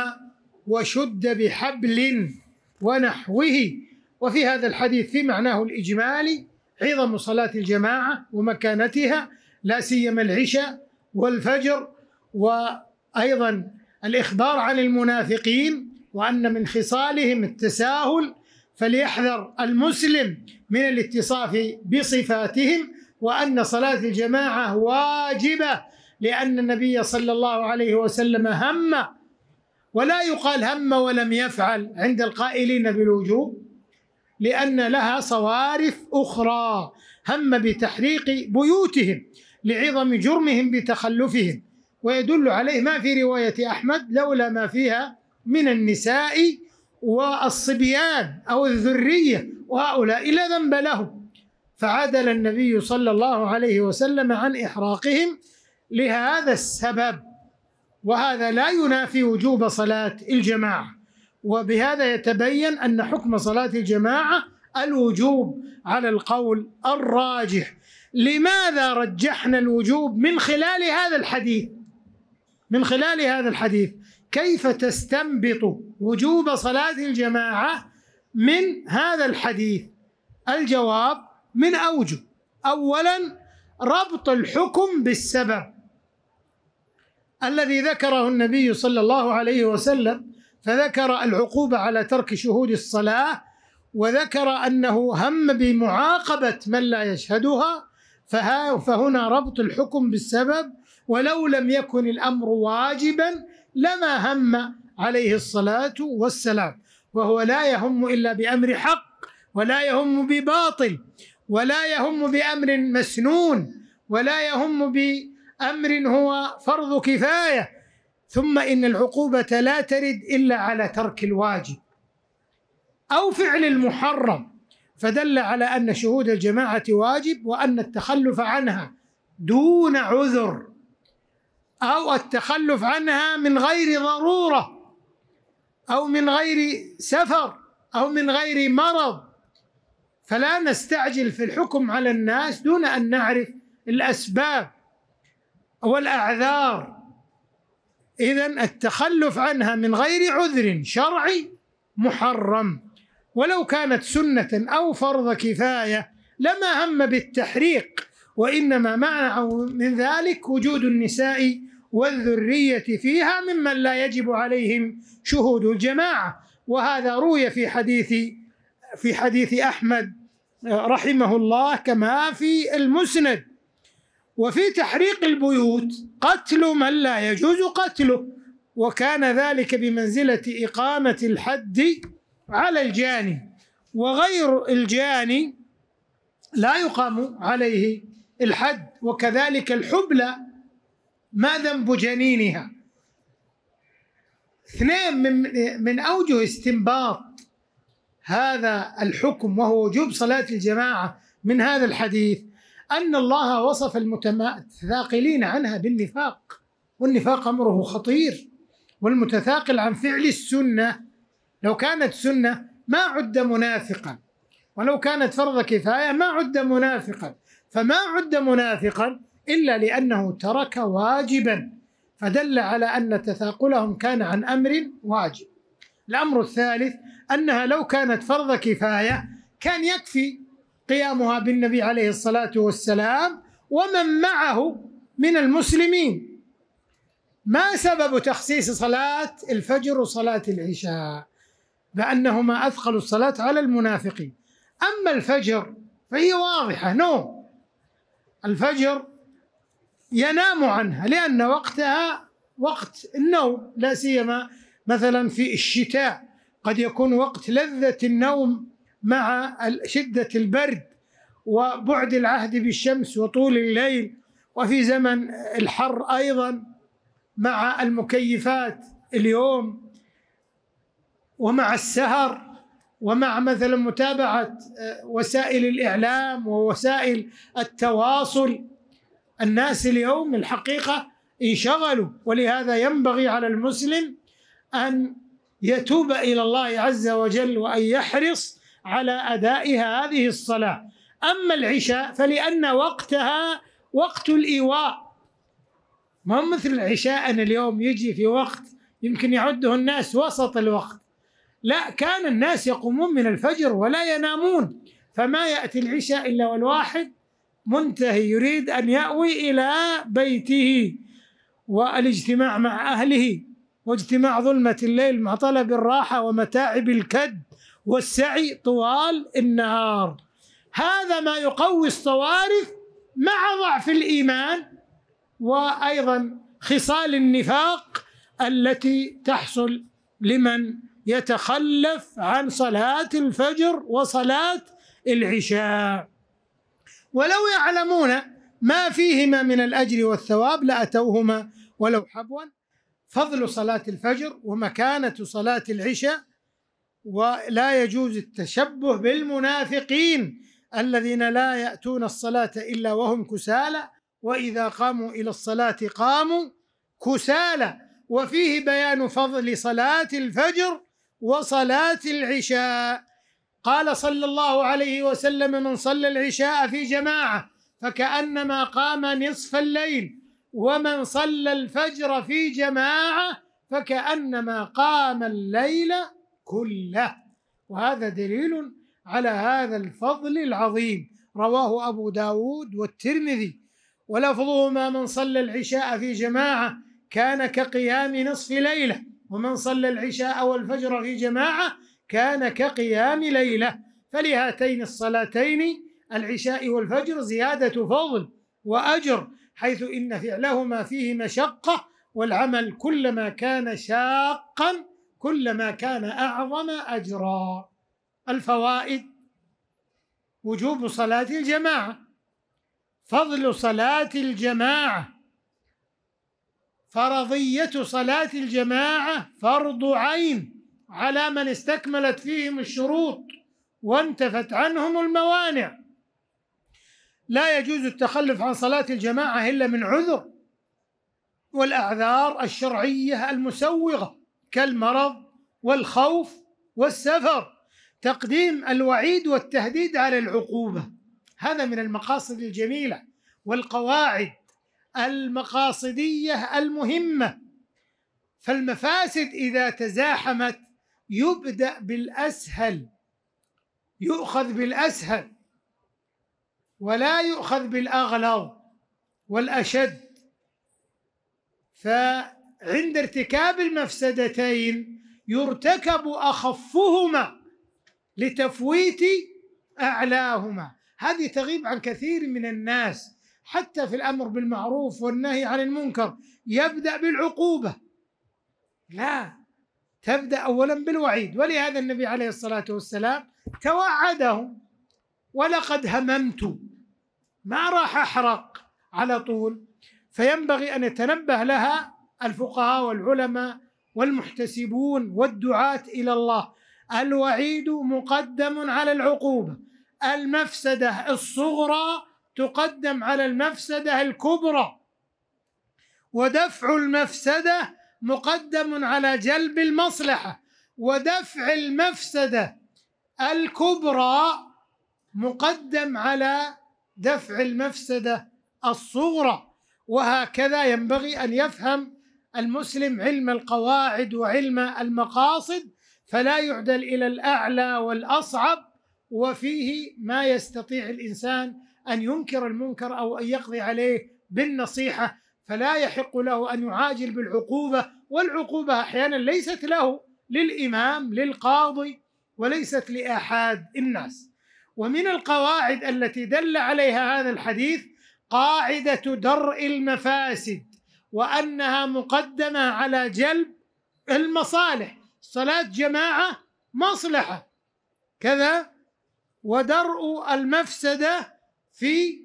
وشد بحبل ونحوه وفي هذا الحديث في معناه الإجمالي عظم صلاة الجماعة ومكانتها لا سيما العشاء والفجر وأيضا الإخبار عن المنافقين وأن من خصالهم التساهل فليحذر المسلم من الاتصاف بصفاتهم وأن صلاة الجماعة واجبة لأن النبي صلى الله عليه وسلم هم ولا يقال هم ولم يفعل عند القائلين بالوجوب لأن لها صوارف أخرى هم بتحريق بيوتهم لعظم جرمهم بتخلفهم ويدل عليه ما في رواية أحمد لولا ما فيها من النساء والصبيان أو الذرية وهؤلاء لا ذنب لهم فعدل النبي صلى الله عليه وسلم عن إحراقهم لهذا السبب وهذا لا ينافي وجوب صلاة الجماعة وبهذا يتبين أن حكم صلاة الجماعة الوجوب على القول الراجح لماذا رجحنا الوجوب من خلال هذا الحديث من خلال هذا الحديث كيف تستنبط وجوب صلاة الجماعة من هذا الحديث الجواب من أوجه أولا ربط الحكم بالسبب الذي ذكره النبي صلى الله عليه وسلم فذكر العقوبة على ترك شهود الصلاة وذكر أنه هم بمعاقبة من لا يشهدها فهنا ربط الحكم بالسبب ولو لم يكن الأمر واجبا لما هم عليه الصلاة والسلام وهو لا يهم إلا بأمر حق ولا يهم بباطل ولا يهم بأمر مسنون ولا يهم بأمر هو فرض كفاية ثم ان العقوبه لا ترد الا على ترك الواجب او فعل المحرم فدل على ان شهود الجماعه واجب وان التخلف عنها دون عذر او التخلف عنها من غير ضروره او من غير سفر او من غير مرض فلا نستعجل في الحكم على الناس دون ان نعرف الاسباب والاعذار إذا التخلف عنها من غير عذر شرعي محرم ولو كانت سنة أو فرض كفاية لما هم بالتحريق وإنما منعوا من ذلك وجود النساء والذرية فيها ممن لا يجب عليهم شهود الجماعة وهذا روي في حديث في حديث أحمد آه، رحمه الله كما في المسند وفي تحريق البيوت قتل من لا يجوز قتله وكان ذلك بمنزلة إقامة الحد على الجاني وغير الجاني لا يقام عليه الحد وكذلك الحبلى ما ذنب جنينها اثنين من من اوجه استنباط هذا الحكم وهو وجوب صلاه الجماعه من هذا الحديث أن الله وصف المتثاقلين عنها بالنفاق والنفاق أمره خطير والمتثاقل عن فعل السنة لو كانت سنة ما عد منافقا ولو كانت فرض كفاية ما عد منافقا فما عد منافقا إلا لأنه ترك واجبا فدل على أن تثاقلهم كان عن أمر واجب الأمر الثالث أنها لو كانت فرض كفاية كان يكفي قيامها بالنبي عليه الصلاة والسلام ومن معه من المسلمين ما سبب تخصيص صلاة الفجر وصلاة العشاء بأنهما أثقل الصلاة على المنافقين أما الفجر فهي واضحة نوم الفجر ينام عنها لأن وقتها وقت النوم لا سيما مثلا في الشتاء قد يكون وقت لذة النوم مع شدة البرد وبعد العهد بالشمس وطول الليل وفي زمن الحر أيضا مع المكيفات اليوم ومع السهر ومع مثلا متابعة آه، وسائل الإعلام ووسائل التواصل الناس اليوم الحقيقة انشغلوا ولهذا ينبغي على المسلم أن يتوب إلى الله عز وجل وأن يحرص على أداء هذه الصلاة أما العشاء فلأن وقتها وقت الإيواء ما مثل العشاء أن اليوم يجي في وقت يمكن يعده الناس وسط الوقت لا كان الناس يقومون من الفجر ولا ينامون فما يأتي العشاء إلا والواحد منتهي يريد أن يأوي إلى بيته والاجتماع مع أهله واجتماع ظلمة الليل مع طلب الراحة ومتاعب الكد والسعي طوال النهار هذا ما يقوي الصوارف مع ضعف الايمان وايضا خصال النفاق التي تحصل لمن يتخلف عن صلاه الفجر وصلاه العشاء ولو يعلمون ما فيهما من الاجر والثواب لاتوهما ولو حبوا فضل صلاه الفجر ومكانه صلاه العشاء ولا يجوز التشبه بالمنافقين الذين لا يأتون الصلاة إلا وهم كسالى وإذا قاموا إلى الصلاة قاموا كسالى وفيه بيان فضل صلاة الفجر وصلاة العشاء قال صلى الله عليه وسلم من صلى العشاء في جماعة فكأنما قام نصف الليل ومن صلى الفجر في جماعة فكأنما قام الليل كله وهذا دليل على هذا الفضل العظيم رواه أبو داود والترمذي ولفظهما من صلى العشاء في جماعة كان كقيام نصف ليلة ومن صلى العشاء والفجر في جماعة كان كقيام ليلة فلهاتين الصلاتين العشاء والفجر زيادة فضل وأجر حيث إن فعلهما فيه مشقة والعمل كلما كان شاقا كلما كان أعظم أجرا الفوائد وجوب صلاة الجماعة فضل صلاة الجماعة فرضية صلاة الجماعة فرض عين على من استكملت فيهم الشروط وانتفت عنهم الموانع لا يجوز التخلف عن صلاة الجماعة إلا من عذر والأعذار الشرعية المسوغة كالمرض والخوف والسفر تقديم الوعيد والتهديد على العقوبه هذا من المقاصد الجميله والقواعد المقاصديه المهمه فالمفاسد اذا تزاحمت يبدا بالاسهل يؤخذ بالاسهل ولا يؤخذ بالاغلظ والاشد ف عند ارتكاب المفسدتين يرتكب اخفهما لتفويت اعلاهما هذه تغيب عن كثير من الناس حتى في الامر بالمعروف والنهي عن المنكر يبدا بالعقوبه لا تبدا اولا بالوعيد ولهذا النبي عليه الصلاه والسلام توعدهم ولقد هممت ما راح احرق على طول فينبغي ان يتنبه لها الفقهاء والعلماء والمحتسبون والدعاة إلى الله الوعيد مقدم على العقوبة المفسدة الصغرى تقدم على المفسدة الكبرى ودفع المفسدة مقدم على جلب المصلحة ودفع المفسدة الكبرى مقدم على دفع المفسدة الصغرى وهكذا ينبغي أن يفهم المسلم علم القواعد وعلم المقاصد فلا يعدل الى الاعلى والاصعب وفيه ما يستطيع الانسان ان ينكر المنكر او ان يقضي عليه بالنصيحه فلا يحق له ان يعاجل بالعقوبه والعقوبه احيانا ليست له للامام للقاضي وليست لاحد الناس ومن القواعد التي دل عليها هذا الحديث قاعده درء المفاسد وانها مقدمه على جلب المصالح صلاه جماعه مصلحه كذا ودرء المفسده في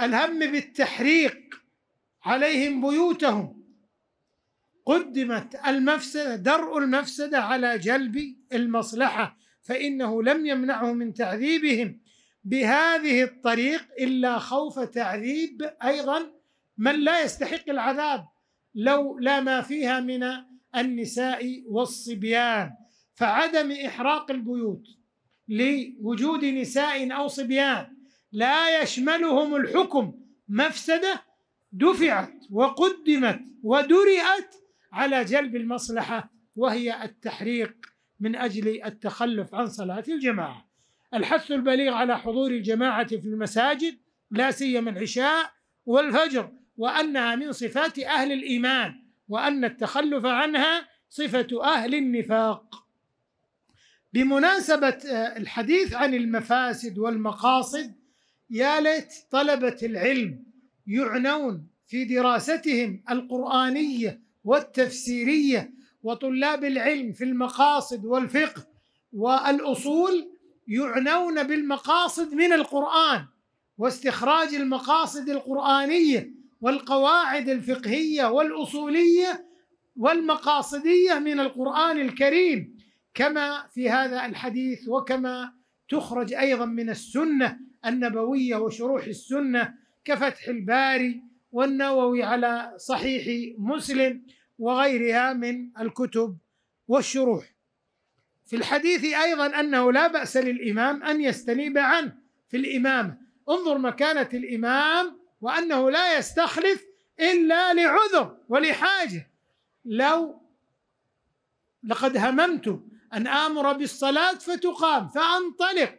الهم بالتحريق عليهم بيوتهم قدمت المفسده درء المفسده على جلب المصلحه فانه لم يمنعه من تعذيبهم بهذه الطريق الا خوف تعذيب ايضا من لا يستحق العذاب لو لا ما فيها من النساء والصبيان فعدم إحراق البيوت لوجود نساء أو صبيان لا يشملهم الحكم مفسدة دفعت وقدمت ودرئت على جلب المصلحة وهي التحريق من أجل التخلف عن صلاة الجماعة الحث البليغ على حضور الجماعة في المساجد لا سيما العشاء والفجر وانها من صفات اهل الايمان وان التخلف عنها صفه اهل النفاق بمناسبه آه، الحديث عن المفاسد والمقاصد يا ليت طلبه العلم يعنون في دراستهم القرانيه والتفسيريه وطلاب العلم في المقاصد والفقه والاصول يعنون بالمقاصد من القران واستخراج المقاصد القرانيه والقواعد الفقهيه والاصوليه والمقاصديه من القران الكريم كما في هذا الحديث وكما تخرج ايضا من السنه النبويه وشروح السنه كفتح الباري والنووي على صحيح مسلم وغيرها من الكتب والشروح في الحديث ايضا انه لا باس للامام ان يستنيب عنه في الامامه انظر مكانه الامام وأنه لا يستخلف إلا لعذر ولحاجة لو لقد هممت أن آمر بالصلاة فتقام فأنطلق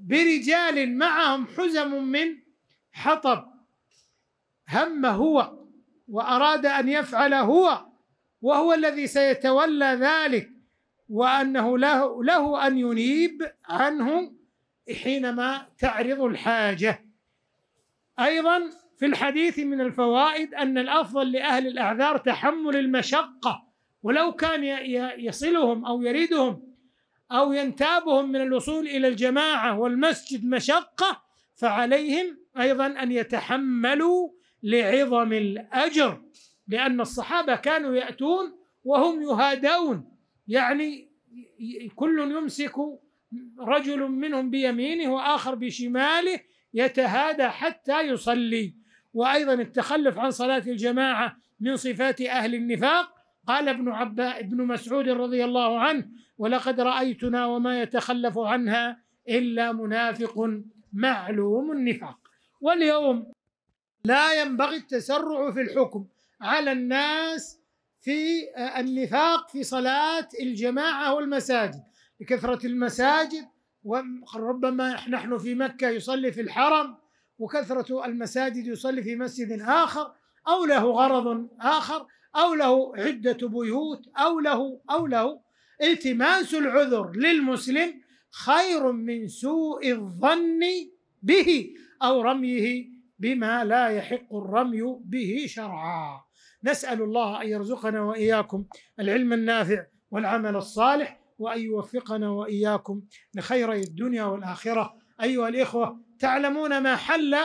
برجال معهم حزم من حطب هم هو وأراد أن يفعل هو وهو الذي سيتولى ذلك وأنه له, له أن ينيب عنه حينما تعرض الحاجة ايضا في الحديث من الفوائد ان الافضل لاهل الاعذار تحمل المشقه ولو كان يصلهم او يريدهم او ينتابهم من الوصول الى الجماعه والمسجد مشقه فعليهم ايضا ان يتحملوا لعظم الاجر لان الصحابه كانوا ياتون وهم يهادون يعني كل يمسك رجل منهم بيمينه واخر بشماله يتهادى حتى يصلي وأيضا التخلف عن صلاة الجماعة من صفات أهل النفاق قال ابن عبا ابن مسعود رضي الله عنه ولقد رأيتنا وما يتخلف عنها إلا منافق معلوم النفاق واليوم لا ينبغي التسرع في الحكم على الناس في آه، النفاق في صلاة الجماعة والمساجد لكثرة المساجد وربما نحن في مكة يصلي في الحرم وكثرة المساجد يصلي في مسجد آخر أو له غرض آخر أو له عدة بيوت أو له أو له التماس العذر للمسلم خير من سوء الظن به أو رميه بما لا يحق الرمي به شرعا نسأل الله أن يرزقنا وإياكم العلم النافع والعمل الصالح وأن يوفقنا وإياكم لخيري الدنيا والآخرة أيها الإخوة تعلمون ما حل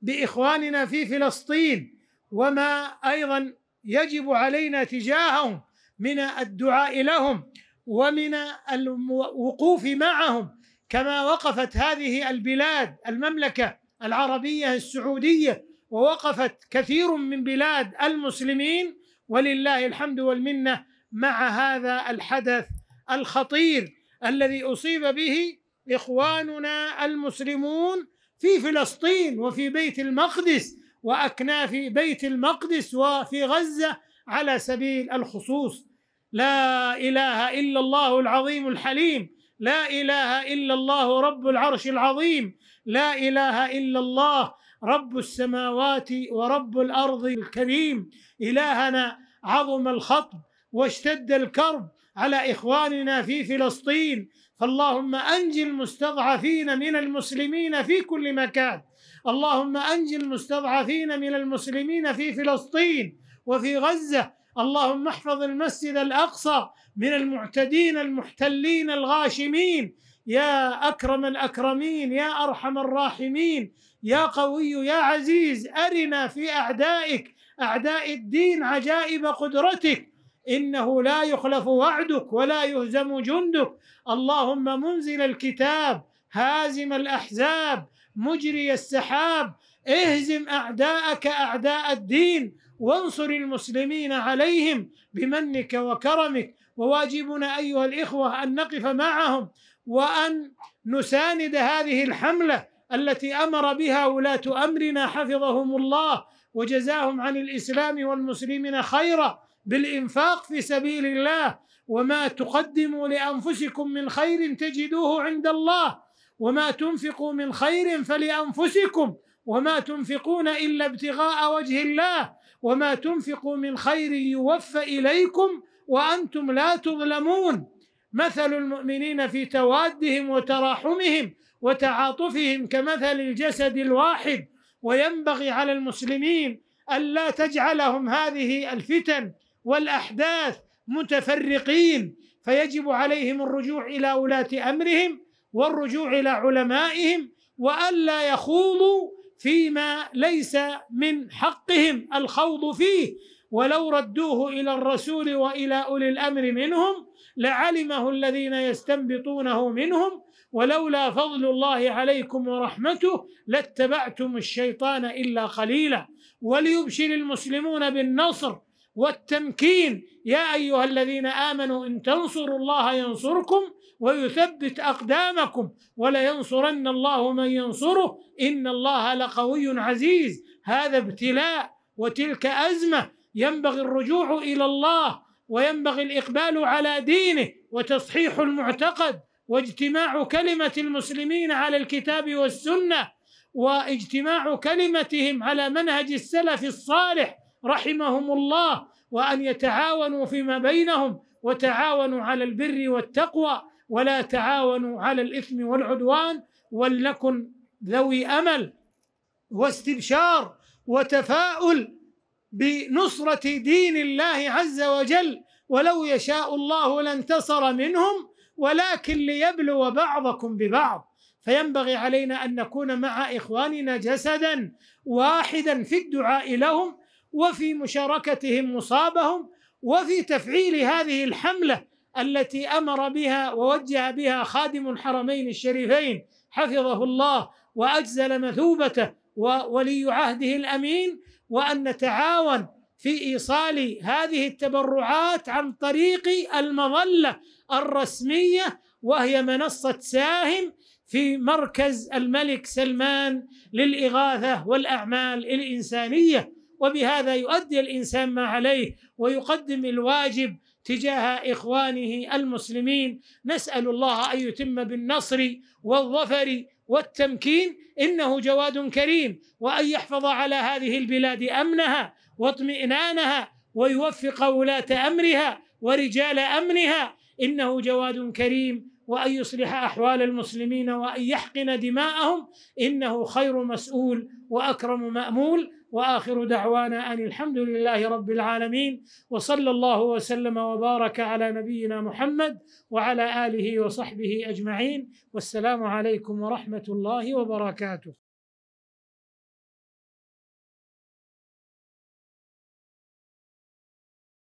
بإخواننا في فلسطين وما أيضا يجب علينا تجاههم من الدعاء لهم ومن الوقوف معهم كما وقفت هذه البلاد المملكة العربية السعودية ووقفت كثير من بلاد المسلمين ولله الحمد والمنة مع هذا الحدث الخطير الذي اصيب به اخواننا المسلمون في فلسطين وفي بيت المقدس واكناف بيت المقدس وفي غزه على سبيل الخصوص لا اله الا الله العظيم الحليم لا اله الا الله رب العرش العظيم لا اله الا الله رب السماوات ورب الارض الكريم الهنا عظم الخطب واشتد الكرب على اخواننا في فلسطين فاللهم انج المستضعفين من المسلمين في كل مكان اللهم انج المستضعفين من المسلمين في فلسطين وفي غزه اللهم احفظ المسجد الاقصى من المعتدين المحتلين الغاشمين يا اكرم الاكرمين يا ارحم الراحمين يا قوي يا عزيز ارنا في اعدائك اعداء الدين عجائب قدرتك انه لا يخلف وعدك ولا يهزم جندك اللهم منزل الكتاب هازم الاحزاب مجري السحاب اهزم اعداءك اعداء الدين وانصر المسلمين عليهم بمنك وكرمك وواجبنا ايها الاخوه ان نقف معهم وان نساند هذه الحمله التي امر بها ولاه امرنا حفظهم الله وجزاهم عن الاسلام والمسلمين خيرا بالإنفاق في سبيل الله وما تقدموا لأنفسكم من خير تجدوه عند الله وما تنفقوا من خير فلأنفسكم وما تنفقون إلا ابتغاء وجه الله وما تنفقوا من خير يوفى إليكم وأنتم لا تظلمون مثل المؤمنين في توادهم وتراحمهم وتعاطفهم كمثل الجسد الواحد وينبغي على المسلمين ألا تجعلهم هذه الفتن والاحداث متفرقين فيجب عليهم الرجوع الى ولاه امرهم والرجوع الى علمائهم والا يخوضوا فيما ليس من حقهم الخوض فيه ولو ردوه الى الرسول والى اولي الامر منهم لعلمه الذين يستنبطونه منهم ولولا فضل الله عليكم ورحمته لاتبعتم الشيطان الا قليلا وليبشر المسلمون بالنصر والتمكين يا ايها الذين امنوا ان تنصروا الله ينصركم ويثبت اقدامكم ولينصرن الله من ينصره ان الله لقوي عزيز هذا ابتلاء وتلك ازمه ينبغي الرجوع الى الله وينبغي الاقبال على دينه وتصحيح المعتقد واجتماع كلمه المسلمين على الكتاب والسنه واجتماع كلمتهم على منهج السلف الصالح رحمهم الله وان يتعاونوا فيما بينهم وتعاونوا على البر والتقوى ولا تعاونوا على الاثم والعدوان ولنكن ذوي امل واستبشار وتفاؤل بنصره دين الله عز وجل ولو يشاء الله لانتصر منهم ولكن ليبلو بعضكم ببعض فينبغي علينا ان نكون مع اخواننا جسدا واحدا في الدعاء لهم وفي مشاركتهم مصابهم وفي تفعيل هذه الحمله التي امر بها ووجه بها خادم الحرمين الشريفين حفظه الله واجزل مثوبته وولي عهده الامين وان نتعاون في ايصال هذه التبرعات عن طريق المظله الرسميه وهي منصه ساهم في مركز الملك سلمان للاغاثه والاعمال الانسانيه وبهذا يؤدي الانسان ما عليه ويقدم الواجب تجاه اخوانه المسلمين نسال الله ان يتم بالنصر والظفر والتمكين انه جواد كريم وان يحفظ على هذه البلاد امنها واطمئنانها ويوفق ولاه امرها ورجال امنها انه جواد كريم وان يصلح احوال المسلمين وان يحقن دماءهم انه خير مسؤول واكرم مامول واخر دعوانا ان الحمد لله رب العالمين وصلى الله وسلم وبارك على نبينا محمد وعلى اله وصحبه اجمعين والسلام عليكم ورحمه الله وبركاته